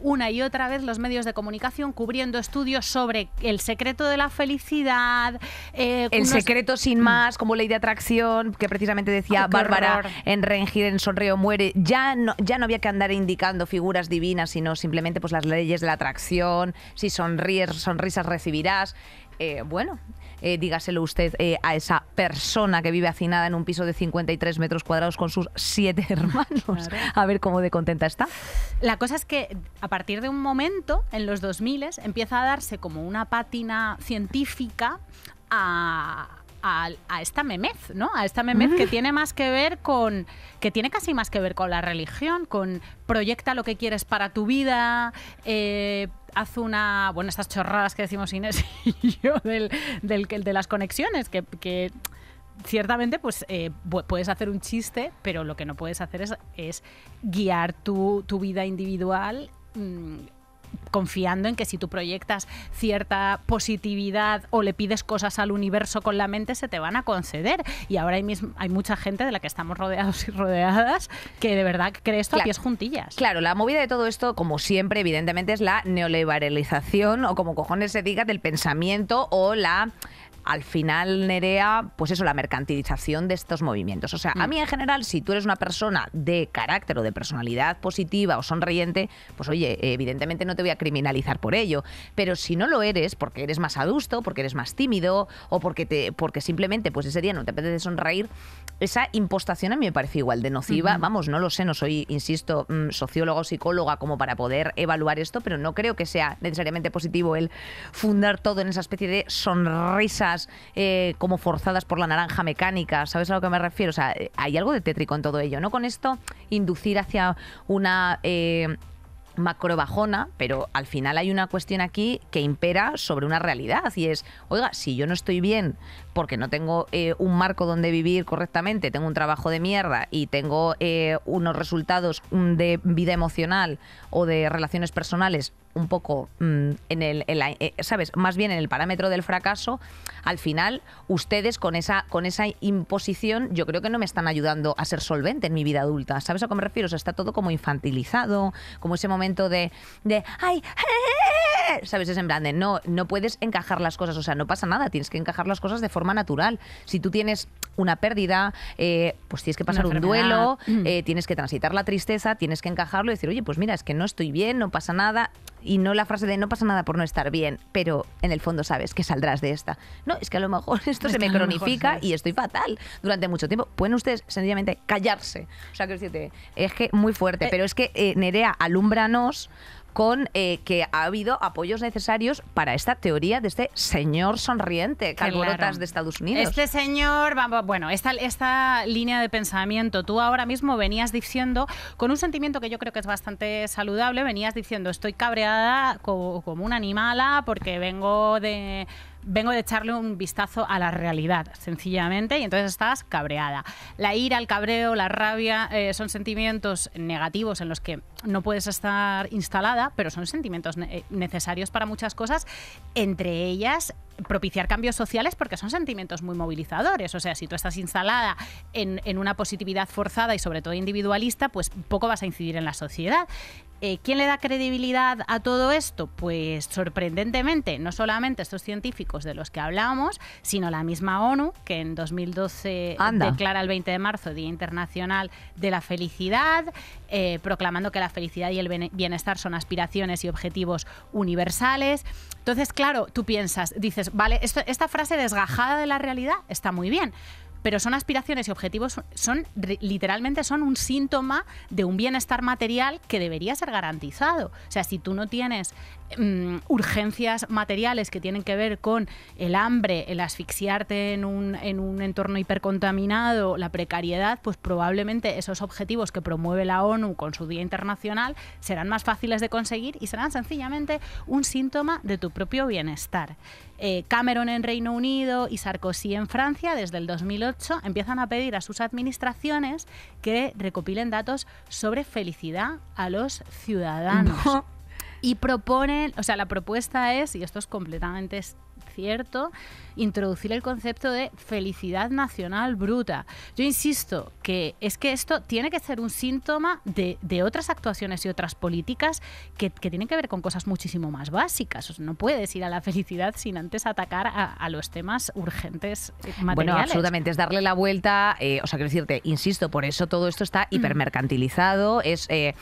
una y otra vez los medios de comunicación cubriendo estudios sobre el secreto de la felicidad. Eh, el secreto sin más, como ley de atracción, que precisamente decía Bárbara en Rengir, en Sonreo Muere, ya no, ya no había que andar indicando figuras divinas, sino simplemente pues, las leyes de la atracción, si sonríes, sonrisas recibirás. Eh, bueno, eh, dígaselo usted eh, a esa persona que vive hacinada en un piso de 53 metros cuadrados con sus siete *laughs* hermanos. A ver cómo de contenta está. La cosa es que a partir de un momento, en los 2000, empieza a darse como una pátina científica a, a, esta memez, ¿no? A esta memez que mm. tiene más que ver con. que tiene casi más que ver con la religión, con proyecta lo que quieres para tu vida, eh, Haz una. Bueno, estas chorradas que decimos Inés *laughs* y yo del, de las conexiones, que, ciertamente pues eh, puedes hacer un chiste, pero lo que no puedes hacer es, guiar tu, vida individual. Mm, confiando en que si tú proyectas cierta positividad o le pides cosas al universo con la mente, se te van a conceder. Y ahora hay, mucha gente de la que estamos rodeados y rodeadas que de verdad cree esto a juntillas. Claro, la movida de todo esto, como siempre, evidentemente, es la neoliberalización o como cojones se diga, del pensamiento o la al final, Nerea, pues eso, la mercantilización de estos movimientos. O sea, a mm. mí en general, si tú eres una persona de carácter o de personalidad positiva o sonriente, pues oye, evidentemente no te voy a criminalizar por ello. Pero si no lo eres, porque eres más adusto, porque eres más tímido o porque, te, porque simplemente pues ese día no te apetece sonreír, esa impostación a mí me parece igual de nociva. Vamos, no lo sé, no soy, insisto, mm, socióloga o psicóloga como para poder evaluar esto, pero no creo que sea necesariamente positivo el fundar todo en esa especie de sonrisas eh, como forzadas por la naranja mecánica, ¿sabes a lo que me refiero? O sea, eh, hay algo de tétrico en todo ello, ¿no? Con esto, inducir hacia una... Eh, macro bajona, pero al final hay una cuestión aquí que impera sobre una realidad y es, oiga, si yo no estoy bien porque no tengo un marco donde vivir correctamente, tengo un trabajo de mierda y tengo unos resultados de vida emocional o de relaciones personales un poco mm, en el, eh, ¿sabes? Más bien en el parámetro del fracaso, al final ustedes con esa, con esa imposición yo creo que no me están ayudando a ser solvente en mi vida adulta. ¿Sabes a qué me refiero? O sea, está todo como infantilizado, como ese momento de, de ¡ay! *laughs* ¿sabes? Es en no, no puedes encajar las cosas, o sea, no pasa nada, tienes que encajar las cosas de forma natural. Si tú tienes una pérdida, eh, pues tienes que pasar un duelo, mm. eh, tienes que transitar la tristeza, tienes que encajarlo y decir, oye, pues mira, es que no estoy bien, no pasa nada. Y no la frase de no pasa nada por no estar bien, pero en el fondo sabes que saldrás de esta. No, es que a lo mejor *laughs* esto se me cronifica y estoy fatal durante mucho tiempo. Pueden ustedes sencillamente callarse. O sea, que es que muy fuerte. Eh, pero es que, Nerea, alumbranos con eh, que ha habido apoyos necesarios para esta teoría de este señor sonriente, que de Estados Unidos. Este señor, bueno, esta, esta línea de pensamiento, tú ahora mismo venías diciendo, con un sentimiento que yo creo que es bastante saludable, venías diciendo, estoy cabreada como, como una animala porque vengo de vengo de echarle un vistazo a la realidad, sencillamente, y entonces estás cabreada. La ira, el cabreo, la rabia eh, son sentimientos negativos en los que no puedes estar instalada, pero son sentimientos eh, necesarios para muchas cosas, entre ellas propiciar cambios sociales porque son sentimientos muy movilizadores. O sea, si tú estás instalada en, una positividad forzada y sobre todo individualista, pues poco vas a incidir en la sociedad. Eh, ¿Quién le da credibilidad a todo esto? Pues sorprendentemente, no solamente estos científicos de los que hablábamos, sino la misma ONU, que en 2012 declara el 20 de marzo Día Internacional de la Felicidad, eh, proclamando que la felicidad y el bienestar son aspiraciones y objetivos universales. Entonces, claro, tú piensas, dices, vale, esta frase desgajada de la realidad está muy bien, pero son aspiraciones y objetivos, son literalmente son un síntoma de un bienestar material que debería ser garantizado. O sea, si tú no tienes Mm, urgencias materiales que tienen que ver con el hambre, el asfixiarte en un, entorno hipercontaminado, la precariedad, pues probablemente esos objetivos que promueve la ONU con su Día Internacional serán más fáciles de conseguir y serán sencillamente un síntoma de tu propio bienestar. Eh, Cameron en Reino Unido y Sarkozy en Francia desde el 2008 empiezan a pedir a sus administraciones que recopilen datos sobre felicidad a los ciudadanos. Y proponen, o sea, la propuesta es, y esto es completamente cierto, introducir el concepto de felicidad nacional bruta. Yo insisto que es que esto tiene que ser un síntoma de, otras actuaciones y otras políticas que, tienen que ver con cosas muchísimo más básicas. no puedes ir a la felicidad sin antes atacar a, los temas urgentes eh, materiales. Bueno, absolutamente, es darle la vuelta, eh, o sea, quiero decirte, insisto, por eso todo esto está mm. hipermercantilizado, es eh,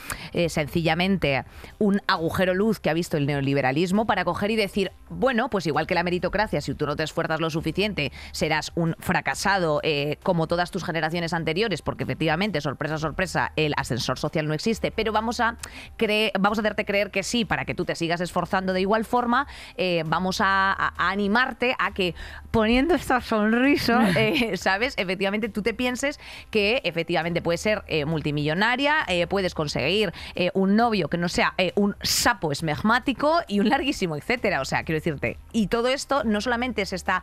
sencillamente un agujero luz que ha visto el neoliberalismo para coger y decir, bueno, pues igual que la meritocracia, si tú no te esfuerzas, lo suficiente, serás un fracasado eh, como todas tus generaciones anteriores, porque efectivamente, sorpresa, sorpresa, el ascensor social no existe, pero vamos a, vamos a hacerte creer que sí, para que tú te sigas esforzando de igual forma, eh, vamos a, animarte a que poniendo esta sonrisa, *laughs* eh, ¿sabes? Efectivamente, tú te pienses que efectivamente puedes ser multimillonaria, puedes conseguir un novio que no sea un sapo esmegmático y un larguísimo, etcétera. O sea, quiero decirte, y todo esto no solamente es está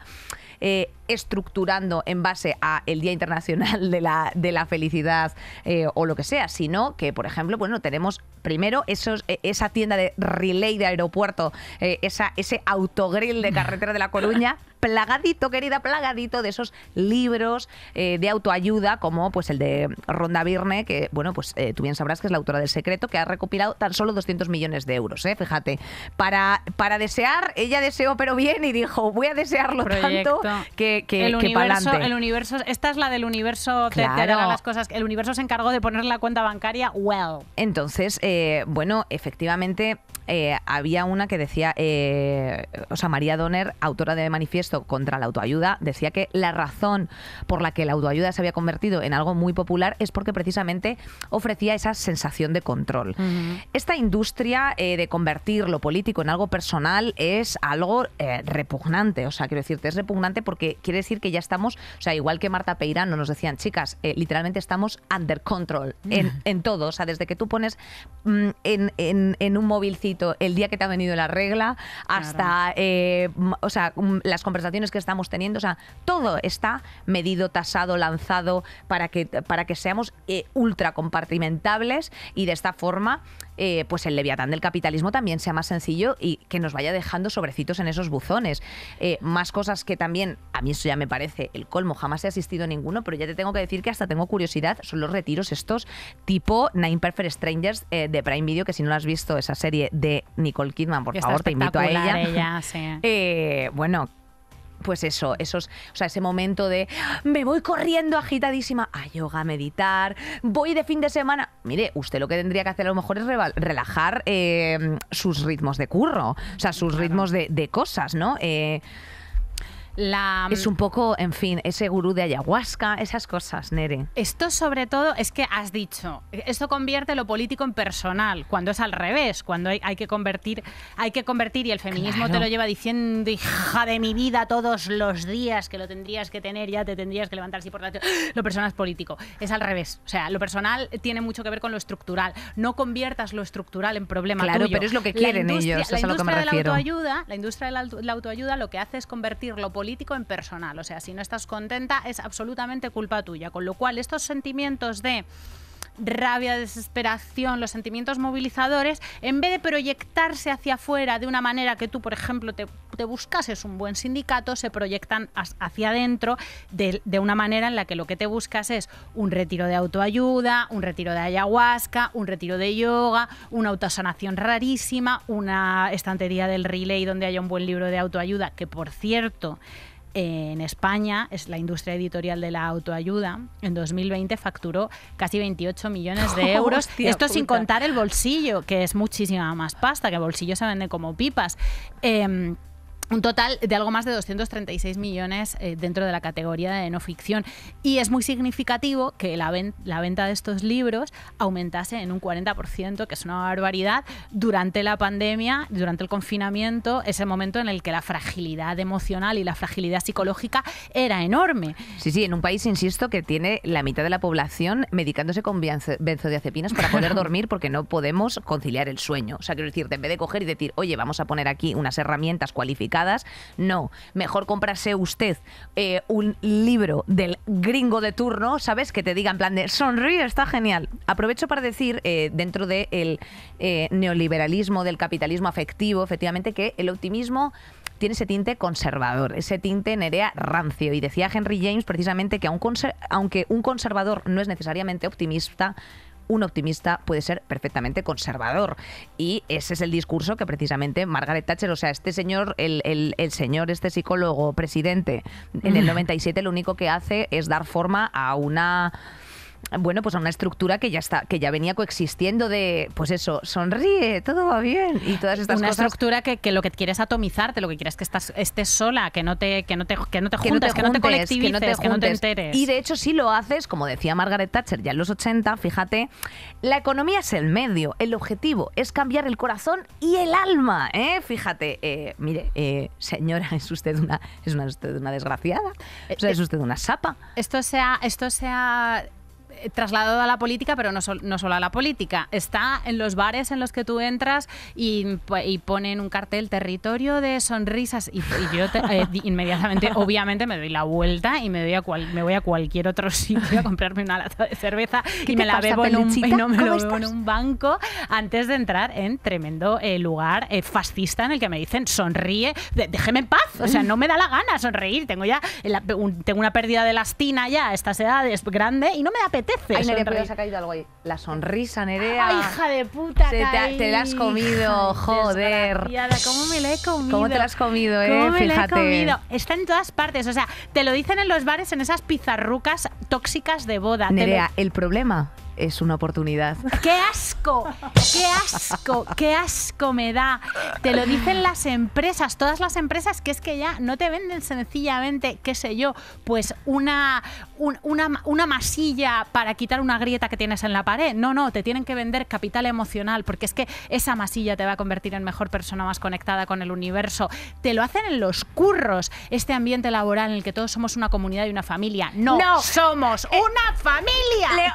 eh, estructurando en base a el Día Internacional de la, de la Felicidad eh, o lo que sea, sino que, por ejemplo, bueno, tenemos primero eh, esa tienda de relay de aeropuerto, ese autogrill de carretera de La Coruña, *laughs* plagadito, querida, plagadito de esos libros de autoayuda, como pues el de Ronda Birne, que, bueno, pues tú bien sabrás que es la autora del secreto, que ha recopilado tan solo 200 millones de euros, fíjate. Para, para desear, ella deseó pero bien y dijo, voy a desearlo tanto que, el universo, esta es la del universo, que te las cosas. El universo se encargó de poner la cuenta bancaria well. Entonces, eh, bueno, efectivamente. Eh, había una que decía, eh, o sea, María Donner, autora de Manifiesto contra la Autoayuda, decía que la razón por la que la autoayuda se había convertido en algo muy popular es porque precisamente ofrecía esa sensación de control. Esta industria de convertir lo político en algo personal es algo repugnante, o sea, quiero decirte, es repugnante porque quiere decir que ya estamos, o sea, igual que Marta Peirano nos decían, chicas, eh, literalmente estamos under control en, mm. en, todo. O sea, desde que tú pones mm, en, un móvilcito el día que te ha venido la regla hasta, eh, o sea, mm, las conversaciones que estamos teniendo, o sea, todo está medido, tasado, lanzado para que, para que seamos eh, ultra compartimentables y de esta forma eh, pues el leviatán del capitalismo también sea más sencillo y que nos vaya dejando sobrecitos en esos buzones. Eh, más cosas que también, a mí eso ya me parece el colmo, jamás he asistido a ninguno, pero ya te tengo que decir que hasta tengo curiosidad, son los retiros estos tipo Nine Perfect Strangers eh, de Prime Video, que si no lo has visto, esa serie de Nicole Kidman, por favor, te invito a ella. *laughs* bueno, pues eso, esos, o sea, ese momento de me voy corriendo agitadísima a yoga, a meditar, voy de fin de semana. Mire, usted lo que tendría que hacer a lo mejor es relajar eh, sus ritmos de curro, o sea, sus ritmos de, cosas, ¿no? Eh, es un poco, en fin, ese gurú de ayahuasca, esas cosas, Nere. Esto sobre todo es que has dicho, esto convierte lo político en personal, cuando es al revés, cuando hay, que convertir, hay que convertir y el feminismo te lo lleva diciendo, hija de mi vida, todos los días que lo tendrías que tener, ya te tendrías que levantar así por la... *gasps* Lo personal es político, es al revés, o sea, lo personal tiene mucho que ver con lo estructural, no conviertas lo estructural en problema Claro, pero es lo que quieren ellos, la es a lo que me refiero. La industria de la autoayuda, la industria de la, la autoayuda lo que hace es convertir lo político político en personal. O sea, si no estás contenta es absolutamente culpa tuya. Con lo cual, estos sentimientos de rabia, desesperación, los sentimientos movilizadores, en vez de proyectarse hacia afuera de una manera que tú, por ejemplo, te, te buscases un buen sindicato, se proyectan hacia adentro de, de, una manera en la que lo que te buscas es un retiro de autoayuda, un retiro de ayahuasca, un retiro de yoga, una autosanación rarísima, una estantería del relay donde haya un buen libro de autoayuda, que por cierto, en España es la industria editorial de la autoayuda. En 2020 facturó casi 28 millones de *laughs* euros. Esto sin contar el bolsillo, que es muchísima más pasta, que bolsillo se vende como pipas. Em, un total de algo más de 236 millones eh, dentro de la categoría de no ficción. Y es muy significativo que la, la venta de estos libros aumentase en un 40%, que es una barbaridad, durante la pandemia, durante el confinamiento, ese momento en el que la fragilidad emocional y la fragilidad psicológica era enorme. Sí, sí, en un país, insisto, que tiene la mitad de la población medicándose con benzodiazepinas para poder *laughs* dormir porque no podemos conciliar el sueño. O sea, quiero decir, en vez de coger y decir, oye, vamos a poner aquí unas herramientas cualificadas, no, mejor comprarse usted eh, un libro del gringo de turno, ¿sabes? Que te diga en plan de sonríe, está genial. Aprovecho para decir, eh, dentro del eh, neoliberalismo, del capitalismo afectivo, efectivamente, que el optimismo tiene ese tinte conservador, ese tinte nerea rancio. Y decía Henry James precisamente que aunque un conservador no es necesariamente optimista, un optimista puede ser perfectamente conservador. Y ese es el discurso que precisamente Margaret Thatcher, o sea, este señor, el, el, señor, este psicólogo presidente, en el 97 mm. lo único que hace es dar forma a una bueno, pues a una estructura que ya está, que ya venía coexistiendo de, pues eso, sonríe, todo va bien y todas estas una cosas. Una estructura que, lo que quieres atomizarte, lo que quieres que estás, estés sola, que no te que que juntes, que no te, juntes, que no te colectivices, que no te, enteres. Y de hecho si lo haces, como decía Margaret Thatcher ya en los 80, fíjate, la economía es el medio, el objetivo es cambiar el corazón y el alma, ¿eh? Fíjate, eh, mire, eh, señora, *laughs* es usted una es una desgraciada, eh, es usted una sapa. Esto sea esto sea eh, trasladado a la política, pero no, no, solo a la política. Está en los bares en los que tú entras y, ponen un cartel territorio de sonrisas y, yo eh, inmediatamente, *laughs* obviamente, me doy la vuelta y me, doy a cual, me voy a cualquier otro sitio a comprarme una lata de cerveza y me la veo. bebo, en un, un, banco antes de entrar en tremendo eh, lugar fascista en el que me dicen sonríe, déjeme en paz, o sea, no me da la gana sonreír, tengo ya tengo una pérdida de lastina ya a estas edades grande y no me da pena apetece. Ay, Nerea, pero se ha caído algo ahí. La sonrisa, Nerea. Ay, hija de puta, te, la has comido, joder. ¿Cómo me la he comido? ¿Cómo te la has comido, eh? ¿Cómo me La he comido? Está en todas partes. O sea, te lo dicen en los bares, en esas pizarrucas tóxicas de boda. Nerea, el problema es una oportunidad. *laughs* ¡Qué asco! ¡Qué asco! ¡Qué asco me da! Te lo dicen las empresas, todas las empresas que es que ya no te venden sencillamente, qué sé yo, pues una, una, una masilla para quitar una grieta que tienes en la pared. No, no, te tienen que vender capital emocional porque es que esa masilla te va a convertir en mejor persona, más conectada con el universo. Te lo hacen en los curros, este ambiente laboral en el que todos somos una comunidad y una familia. No, somos eh, una familia.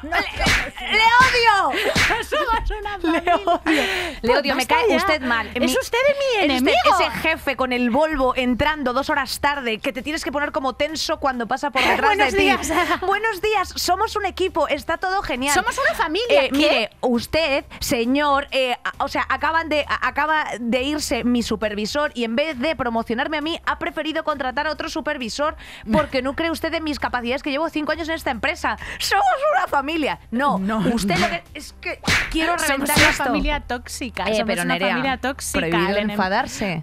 ¡Le odio! Le odio. Le pues odio, me cae usted mal. Es usted mi enemigo. ese jefe con el Volvo entrando dos horas tarde, que te tienes que poner como tenso cuando pasa por detrás de ti. Días. Buenos días, somos un equipo, está todo genial. Somos una familia. Eh, mire, usted, señor, eh, o sea, acaban de, acaba de irse mi supervisor y en vez de promocionarme a mí, ha preferido contratar a otro supervisor porque no cree usted en mis capacidades que llevo cinco años en esta empresa. Somos una familia. No, no. Usted lo que. Es que quiero reventar una familia tóxica. pero una familia tóxica. Prohibido enfadarse.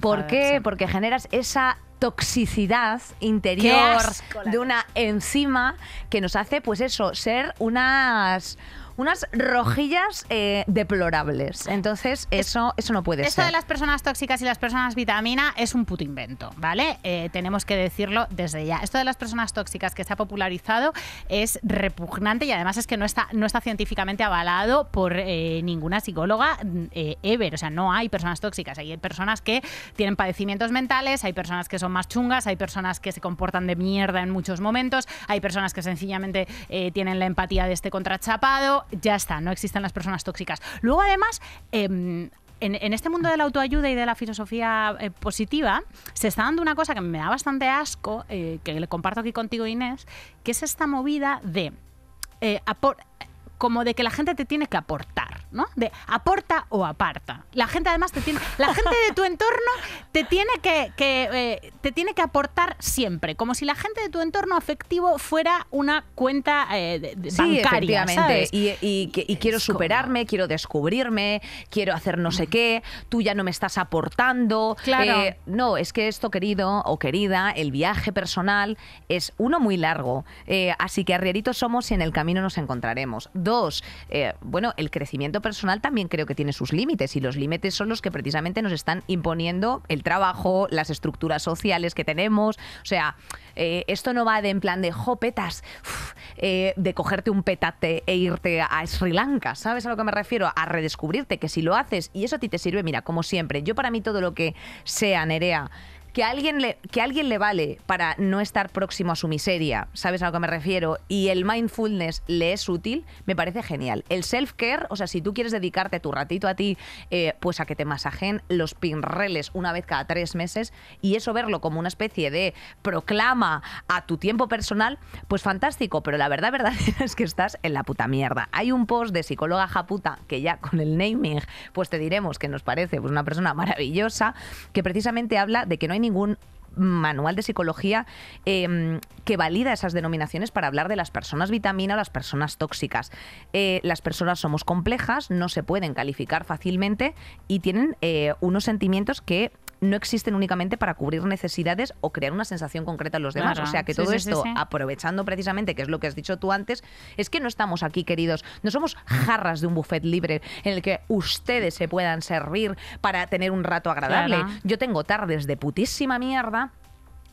¿Por qué? Porque generas esa toxicidad interior de una enzima que nos hace, pues eso, ser unas unas rojillas eh, deplorables. Entonces, eso, eso no puede ser. Esto de las personas tóxicas y las personas vitamina es un puto invento, ¿vale? Eh, tenemos que decirlo desde ya. Esto de las personas tóxicas que se ha popularizado es repugnante y además es que no está, no está científicamente avalado por eh, ninguna psicóloga mm, ever. O sea, no hay personas tóxicas. Hay personas que tienen padecimientos mentales, hay personas que son más chungas, hay personas que se comportan de mierda en muchos momentos, hay personas que sencillamente tienen la empatía de este contrachapado ya está, no existen las personas tóxicas. Luego, además, em, en, este mundo de la autoayuda y de la filosofía eh, positiva se está dando una cosa que me da bastante asco, eh, que le comparto aquí contigo Inés, que es esta movida de eh, como de que la gente te tiene que aportar, ¿no? De aporta o aparta. La gente además te tiene, la gente de tu entorno te tiene que, eh, te tiene que aportar siempre, como si la gente de tu entorno afectivo fuera una cuenta eh, bancaria, ¿sabes? Y, quiero superarme, quiero descubrirme, quiero hacer no sé qué. Tú ya no me estás aportando. Claro. Eh, no, es que esto, querido o querida, el viaje personal es uno muy largo, así que arrieritos somos y en el camino nos encontraremos Dos, eh, bueno, el crecimiento personal también creo que tiene sus límites y los límites son los que precisamente nos están imponiendo el trabajo, las estructuras sociales que tenemos. O sea, eh, esto no va de en plan de jopetas, eh, de cogerte un petate e irte a Sri Lanka, ¿sabes a lo que me refiero? A redescubrirte, que si lo haces y eso a ti te sirve, mira, como siempre, yo para mí todo lo que sea, Nerea, que alguien le, que alguien le vale para no estar próximo a su miseria, ¿sabes a lo que me refiero? Y el mindfulness le es útil, me parece genial. El self-care, o sea, si tú quieres dedicarte tu ratito a ti, eh, pues a que te masajen los pinreles una vez cada tres meses y eso verlo como una especie de proclama a tu tiempo personal, pues fantástico, pero la verdad, *laughs* verdad es que estás en la puta mierda. Hay un post de psicóloga japuta que ya con el naming, pues te diremos que nos parece pues, una persona maravillosa, que precisamente habla de que no hay ningún manual de psicología em, que valida esas denominaciones para hablar de las personas vitamina o las personas tóxicas. Eh, las personas somos complejas, no se pueden calificar fácilmente y tienen eh, unos sentimientos que no existen únicamente para cubrir necesidades o crear una sensación concreta en los demás. O sea que todo esto, aprovechando precisamente que es lo que has dicho tú antes, es que no estamos aquí, queridos, no somos jarras de un buffet libre en el que ustedes se puedan servir para tener un rato agradable. Yo tengo tardes de putísima mierda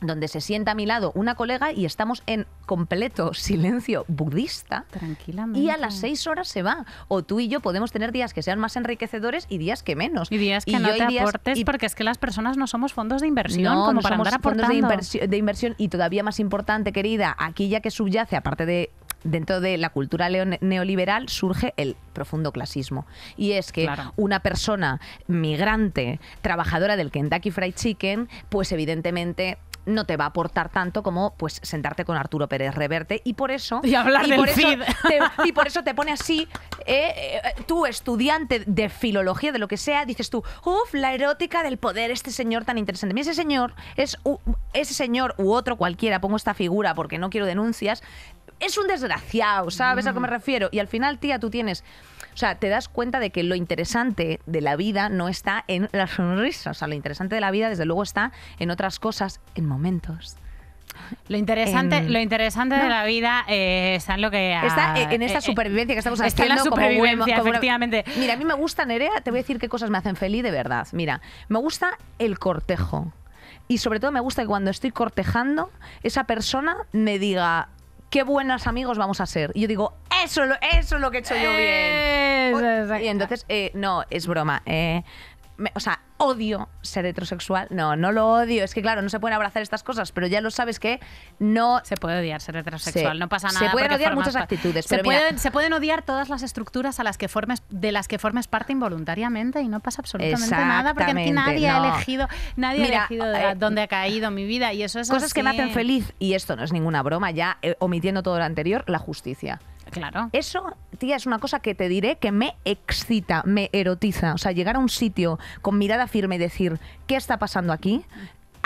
donde se sienta a mi lado una colega y estamos en completo silencio budista. Tranquilamente. Y a las seis horas se va. O tú y yo podemos tener días que sean más enriquecedores y días que menos. Y días que no te aportes porque es que las personas no somos fondos de inversión como para somos fondos de, inversión y todavía más importante, querida, aquí ya que subyace, aparte de dentro de la cultura neoliberal surge el profundo clasismo. Y es que una persona migrante, trabajadora del Kentucky Fried Chicken, pues evidentemente no te va a aportar tanto como pues sentarte con Arturo Pérez Reverte y por eso y hablar y por Eso te, y por eso *laughs* te pone así eh, eh, tú estudiante de filología de lo que sea dices tú uff la erótica del poder este señor tan interesante ese señor es ese señor u otro cualquiera pongo esta figura porque no quiero denuncias es un desgraciado sabes a qué me refiero y al final tía tú tienes o sea, te das cuenta de que lo interesante de la vida no está en las sonrisas. O sea, lo interesante de la vida, desde luego, está en otras cosas, en momentos. Lo interesante, lo interesante de la vida eh, está en lo que... está en esta eh, eh, supervivencia que estamos haciendo. Está en la supervivencia, como, efectivamente. mira, a mí me gusta, Nerea, te voy a decir qué cosas me hacen feliz de verdad. Mira, me gusta el cortejo. Y sobre todo me gusta que cuando estoy cortejando, esa persona me diga, qué buenos amigos vamos a ser. Y yo digo, eso, es lo que he hecho yo bien. y entonces, eh, no, es broma. Eh, o sea, odio ser heterosexual. No, no lo odio. Es que, claro, no se pueden abrazar estas cosas, pero ya lo sabes que no. Se puede odiar ser heterosexual, no pasa nada. Se pueden odiar muchas actitudes, se pueden, se pueden odiar todas las estructuras a las que formes, de las que formes parte involuntariamente y no pasa absolutamente nada, porque en ti nadie ha elegido, nadie ha elegido eh, dónde ha caído mi vida y eso es. Cosas que me hacen feliz, y esto no es ninguna broma, ya omitiendo todo lo anterior, la justicia. Claro. Eso, tía, es una cosa que te diré que me excita, me erotiza. O sea, llegar a un sitio con mirada firme y decir, ¿qué está pasando aquí?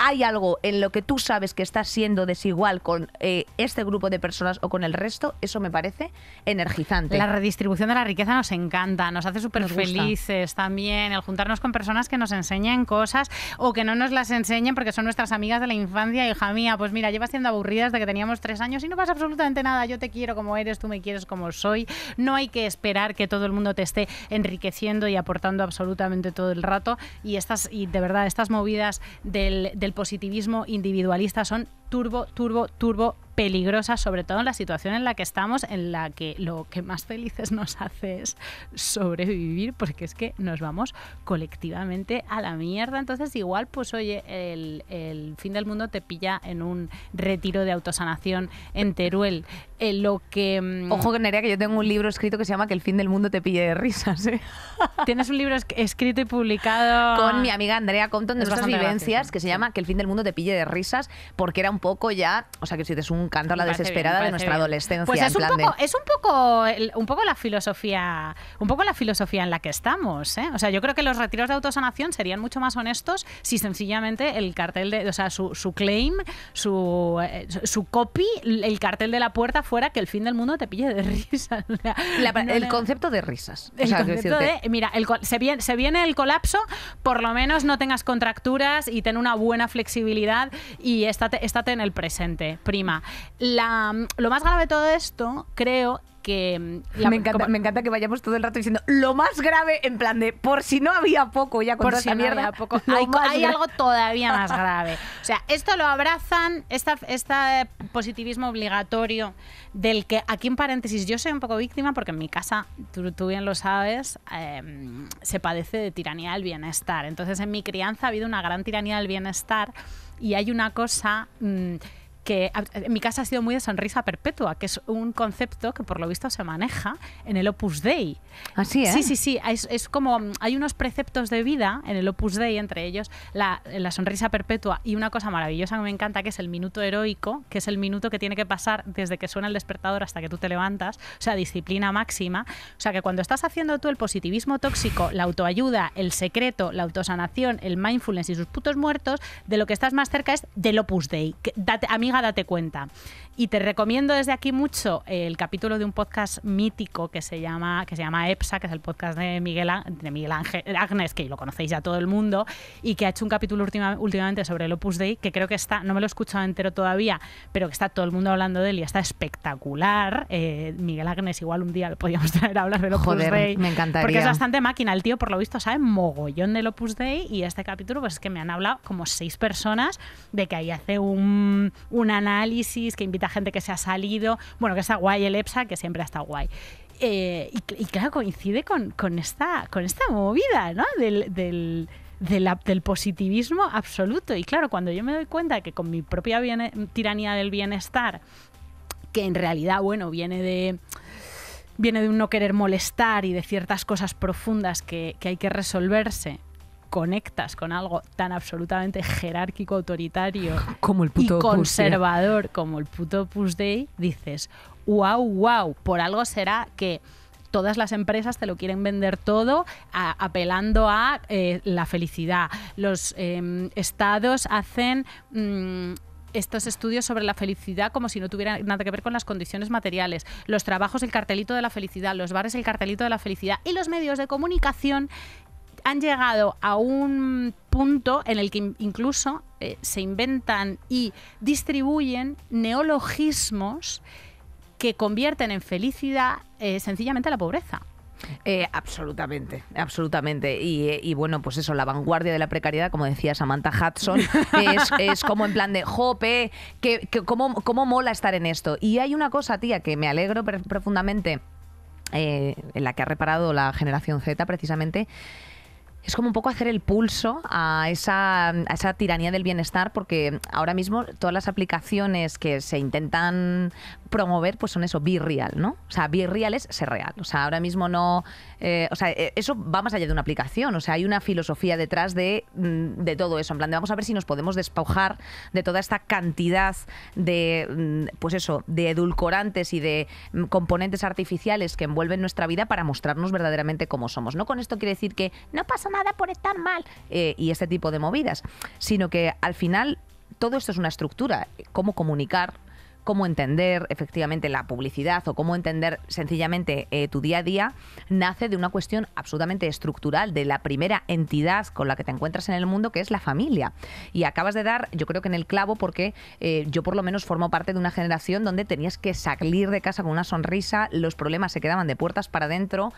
hay algo en lo que tú sabes que estás siendo desigual con eh, este grupo de personas o con el resto, eso me parece energizante. La redistribución de la riqueza nos encanta, nos hace súper felices también, el juntarnos con personas que nos enseñen cosas o que no nos las enseñen porque son nuestras amigas de la infancia, hija mía, pues mira, llevas siendo aburridas de que teníamos tres años y no pasa absolutamente nada, yo te quiero como eres, tú me quieres como soy, no hay que esperar que todo el mundo te esté enriqueciendo y aportando absolutamente todo el rato y estas y de verdad estas movidas del positivismo individualista son turbo, turbo, turbo peligrosa, sobre todo en la situación en la que estamos, en la que lo que más felices nos hace es sobrevivir, porque es que nos vamos colectivamente a la mierda. Entonces, igual, pues oye, el, fin del mundo te pilla en un retiro de autosanación en Teruel. Eh, lo que. Mm, Ojo, Nerea, que yo tengo un libro escrito que se llama Que el fin del mundo te pille de risas. ¿eh? *laughs* Tienes un libro escrito y publicado. Con mi amiga Andrea Compton de nuestras vivencias, que se llama Que el fin del mundo te pille de risas, porque era un poco ya. O sea, que si eres un a la desesperada de nuestra adolescencia. Pues es, un poco, un poco, la filosofía, un poco la filosofía en la que estamos. ¿eh? O sea, yo creo que los retiros de autosanación serían mucho más honestos si sencillamente el cartel de, su, claim, su, eh, su copy, el cartel de la puerta fuera que el fin del mundo te pille de *laughs* risa. el concepto de risas. concepto de, mira, se, viene, se viene el colapso, por lo menos no tengas contracturas y ten una buena flexibilidad y estate, estate en el presente, prima lo más grave de todo esto, creo, que... Mm, me, encanta, que vayamos todo el rato diciendo lo más grave, en plan de por si no había poco ya con esta mierda. hay, algo todavía más *laughs* grave. O sea, esto lo abrazan, este positivismo obligatorio del que, aquí en paréntesis, yo soy un poco víctima porque en mi casa, tú, bien lo sabes, em, se padece de tiranía del bienestar. Entonces, en mi crianza ha habido una gran tiranía del bienestar y hay una cosa... Mm, que en mi casa ha sido muy de sonrisa perpetua, que es un concepto que por lo visto se maneja en el Opus Dei. Así es. Sí, sí, sí. Es, es, como mm, hay unos preceptos de vida en el Opus Dei, entre ellos la, sonrisa perpetua y una cosa maravillosa que me encanta, que es el minuto heroico, que es el minuto que tiene que pasar desde que suena el despertador hasta que tú te levantas. O sea, disciplina máxima. O sea, que cuando estás haciendo tú el positivismo tóxico, la autoayuda, el secreto, la autosanación, el mindfulness y sus putos muertos, de lo que estás más cerca es del Opus Dei. amiga date cuenta. Y te recomiendo desde aquí mucho el capítulo de un podcast mítico que se llama, que se llama EPSA, que es el podcast de Miguel, de Miguel Ángel Agnes, que lo conocéis ya todo el mundo, y que ha hecho un capítulo últimamente sobre el Opus Dei, que creo que está, no me lo he escuchado entero todavía, pero que está todo el mundo hablando de él y está espectacular. Eh, Miguel Agnes, igual un día lo podíamos *laughs* traer a hablar del Opus Dei. Me encantaría. Porque es bastante máquina. El tío, por lo visto, sabe mogollón del Opus Dei y este capítulo, pues es que me han hablado como seis personas de que ahí hace un, un análisis que invita gente que se ha salido, bueno, que está guay el EPSA, que siempre ha estado guay. Eh, y, claro, coincide con, esta, con esta movida, ¿no? Del, positivismo absoluto. Y claro, cuando yo me doy cuenta que con mi propia tiranía del bienestar, que en realidad, bueno, viene de viene de un no querer molestar y de ciertas cosas profundas que hay que resolverse, conectas con algo tan absolutamente jerárquico, autoritario *laughs* como el y conservador como el puto Push Day, dices, wow, wow, por algo será que todas las empresas te lo quieren vender todo apelando a eh, la felicidad. Los em, estados hacen... Mm, estos estudios sobre la felicidad como si no tuvieran nada que ver con las condiciones materiales. Los trabajos, el cartelito de la felicidad, los bares, el cartelito de la felicidad y los medios de comunicación han llegado a un punto en el que incluso eh, se inventan y distribuyen neologismos que convierten en felicidad eh, sencillamente la pobreza. Eh, absolutamente, absolutamente. Y, bueno, pues eso, la vanguardia de la precariedad, como decía Samantha Hudson, *laughs* es, como en plan de, jope, que, cómo, mola estar en esto. Y hay una cosa, tía, que me alegro profundamente, en la que ha reparado la generación Z precisamente, es como un poco hacer el pulso a esa, tiranía del bienestar, porque ahora mismo todas las aplicaciones que se intentan promover pues son eso, real, ¿no? O sea, real es ser real. O sea, ahora mismo no... Eh, o sea, e, eso va más allá de una aplicación. O sea, hay una filosofía detrás de, mm, de todo eso. En plan, de vamos a ver si nos podemos despaujar de toda esta cantidad de, mm, pues eso, de edulcorantes y de mm, componentes artificiales que envuelven nuestra vida para mostrarnos verdaderamente cómo somos. No con esto quiere decir que no pasa nada por estar mal eh, y este tipo de movidas, sino que al final todo esto es una estructura, cómo comunicar, cómo entender efectivamente la publicidad o cómo entender sencillamente eh, tu día a día, nace de una cuestión absolutamente estructural, de la primera entidad con la que te encuentras en el mundo, que es la familia. Y acabas de dar, yo creo que en el clavo, porque eh, yo por lo menos formo parte de una generación donde tenías que salir de casa con una sonrisa, los problemas se quedaban de puertas para adentro,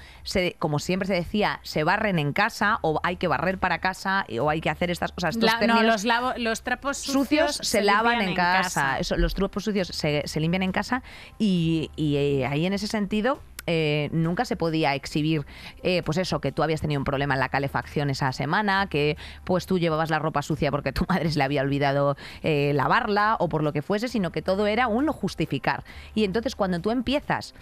como siempre se decía, se barren en casa o hay que barrer para casa o hay que hacer estas cosas. los, trapos sucios, se, lavan en, casa. los trapos sucios se, limpian en casa y, eh, ahí en ese sentido eh, nunca se podía exhibir, eh, pues eso, que tú habías tenido un problema en la calefacción esa semana, que pues tú llevabas la ropa sucia porque tu *laughs* madre se le había olvidado lavarla o por lo que fuese, sino que todo era un lo justificar. Y entonces cuando tú empiezas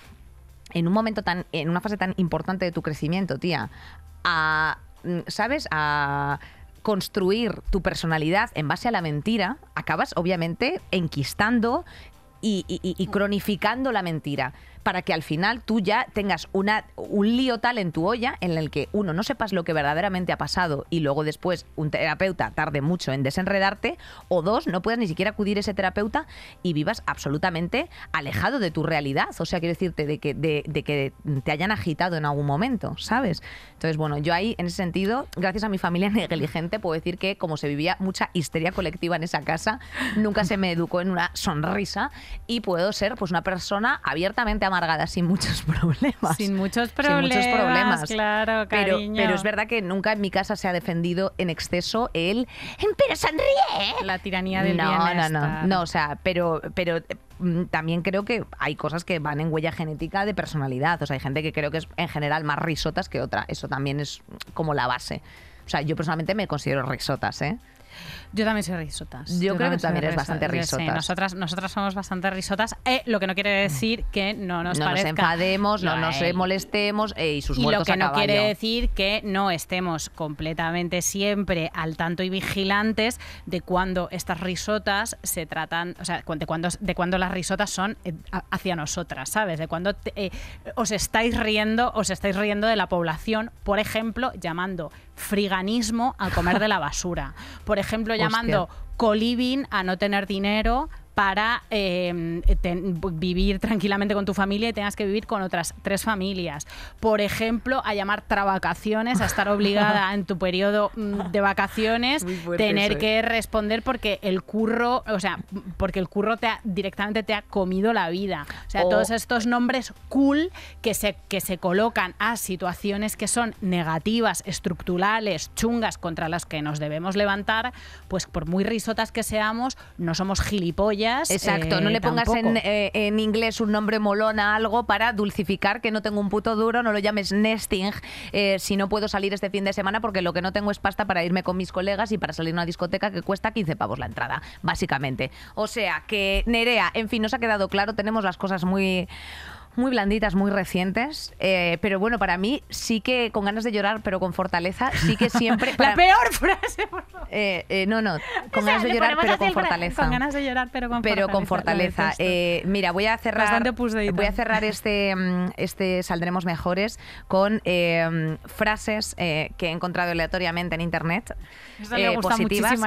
en un momento tan, en una fase tan importante de tu crecimiento, tía, a, mm, ¿sabes? A construir tu personalidad en base a la mentira, acabas obviamente enquistando y, cronificando la mentira para que al final tú ya tengas un lío tal en tu olla en el que, uno, no sepas lo que verdaderamente ha pasado y luego después un terapeuta tarde mucho en desenredarte, o dos, no puedas ni siquiera acudir a ese terapeuta y vivas absolutamente alejado de tu realidad. O sea, quiero decirte, de que, de, que te hayan agitado en algún momento, ¿sabes? Entonces, bueno, yo ahí, en ese sentido, gracias a mi familia *laughs* negligente, puedo decir que como se vivía mucha histeria colectiva en esa casa, nunca se me educó en una sonrisa y puedo ser pues una persona abiertamente amargada sin muchos *laughs* problemas. Sin muchos problemas. muchos problemas. Claro, cariño. Pero, es verdad que nunca en mi casa se ha defendido en exceso el. ¡Pero sonríe! La tiranía de no, No, no, no. o sea, pero, pero mm, también creo que hay cosas que van en huella genética de personalidad. O sea, hay gente que creo que es en general más risotas que otra. Eso también es como la base. O sea, yo personalmente me considero risotas, ¿eh? Yo también soy risotas. Yo, creo que también eres bastante risotas. nosotras, nosotras somos bastante risotas, eh, lo que no quiere decir que no nos no nos enfademos, no, nos eh, molestemos eh, y sus y lo que no quiere decir que no estemos completamente siempre al tanto y vigilantes de cuando estas risotas se tratan, o sea, de cuando, de las risotas son hacia nosotras, ¿sabes? De cuando os estáis riendo, os estáis riendo de la población, por ejemplo, llamando friganismo al comer de la basura. Por ejemplo, llamando coliving a no tener dinero, para eh, vivir tranquilamente con tu familia y tengas que vivir con otras tres familias. Por ejemplo, a llamar travacaciones, a estar obligada *laughs* en tu periodo mm, de vacaciones, tener ¿eh? que responder porque el curro, o sea, porque el curro te directamente te ha comido la vida. O sea, oh. todos estos nombres cool que se, que se colocan a situaciones que son negativas, estructurales, chungas, contra las que nos debemos levantar, pues por muy risotas que seamos, no somos gilipollas Exacto, eh, no le pongas en, eh, en, inglés un nombre molón a algo para dulcificar que no tengo un puto duro, no lo llames nesting eh, si no puedo salir este fin de semana porque lo que no tengo es pasta para irme con mis colegas y para salir a una discoteca que cuesta 15 pavos la entrada, básicamente. O sea que Nerea, en fin, nos ha quedado claro, tenemos las cosas muy muy blanditas, muy recientes. Eh, pero bueno, para mí sí que con ganas de llorar, pero con fortaleza, sí que siempre. *laughs* La peor frase, por favor. Eh, eh, no, no, *laughs* con ganas de llorar, pero con fortaleza. Con ganas de llorar, pero con fortaleza. Con mira, voy a cerrar. Voy a cerrar este, mm, este Saldremos Mejores con frases que he encontrado aleatoriamente en internet. positivas. *laughs*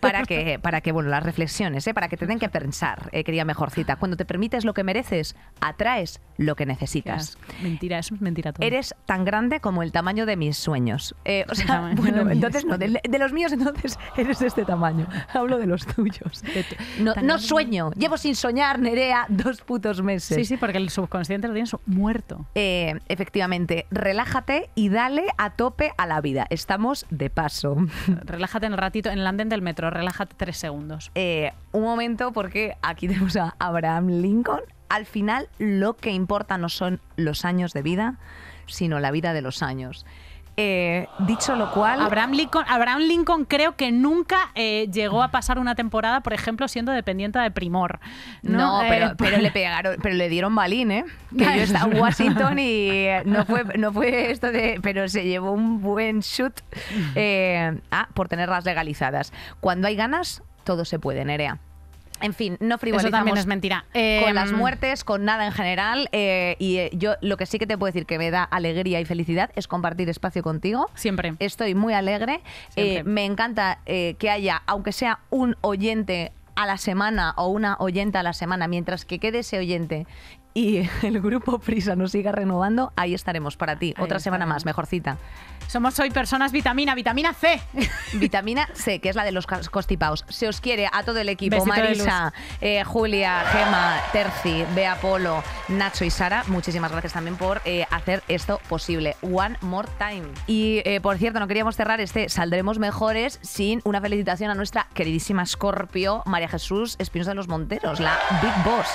Para que, para que, bueno, las reflexiones, para que te den que pensar, mejor mejorcita. Cuando te permites lo que mereces, atraes lo que necesitas. Mentira, eso es mentira Eres tan grande como el tamaño de mis sueños. Eh, o sea, bueno, entonces no, de, los míos entonces *laughs* eres de este tamaño. *laughs* Hablo de los tuyos. no, sueño, llevo sin soñar, Nerea, dos putos meses. Sí, sí, porque el subconsciente lo tienes muerto. Eh, efectivamente, relájate y dale a tope a la vida. Estamos de paso. *laughs* Relájate en el ratito, en el andén del metro, relájate tres segundos. Eh, un momento porque aquí tenemos a Abraham Lincoln al final lo que importa no son los años de vida, sino la vida de los años. Eh, dicho lo cual. Abraham Lincoln, creo que nunca eh, llegó a pasar una temporada, por ejemplo, siendo dependiente de Primor. No, eh, pero, le *laughs* pegaron, pero le dieron balín, ¿eh? Que yo estaba en Washington y *laughs* no fue, esto de. Pero se llevó un buen shoot ah, por tenerlas legalizadas. Cuando hay ganas, todo se puede, Nerea. En fin, no frivolizamos. Eso también es mentira. Eh, con las em, muertes, con nada en general. Eh, y eh, yo lo que sí que te puedo decir que me da alegría y felicidad es compartir espacio contigo. Siempre. Estoy muy alegre. me encanta que haya, aunque sea un oyente a la semana o una oyenta a la semana, mientras que quede ese oyente y *laughs* el grupo Prisa nos siga renovando, ahí estaremos para ti. Otra semana más, mejorcita. Somos hoy personas vitamina, vitamina C. *laughs* Vitamina C, que es la de los constipados. Se os quiere a todo el equipo. Marisa, eh, Julia, Gema, Terci, Bea Polo, Nacho y Sara. Muchísimas gracias también por eh, hacer esto posible. One more time. Y eh, por cierto, no queríamos cerrar este Saldremos Mejores sin una felicitación a nuestra queridísima Scorpio, María Jesús Espinosa de los Monteros, la Big Boss.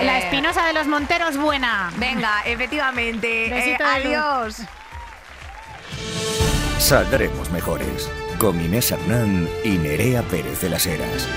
La Espinosa de los Monteros buena. Venga, efectivamente. adiós. Saldremos mejores con Inés Hernán y Nerea Pérez de las Heras.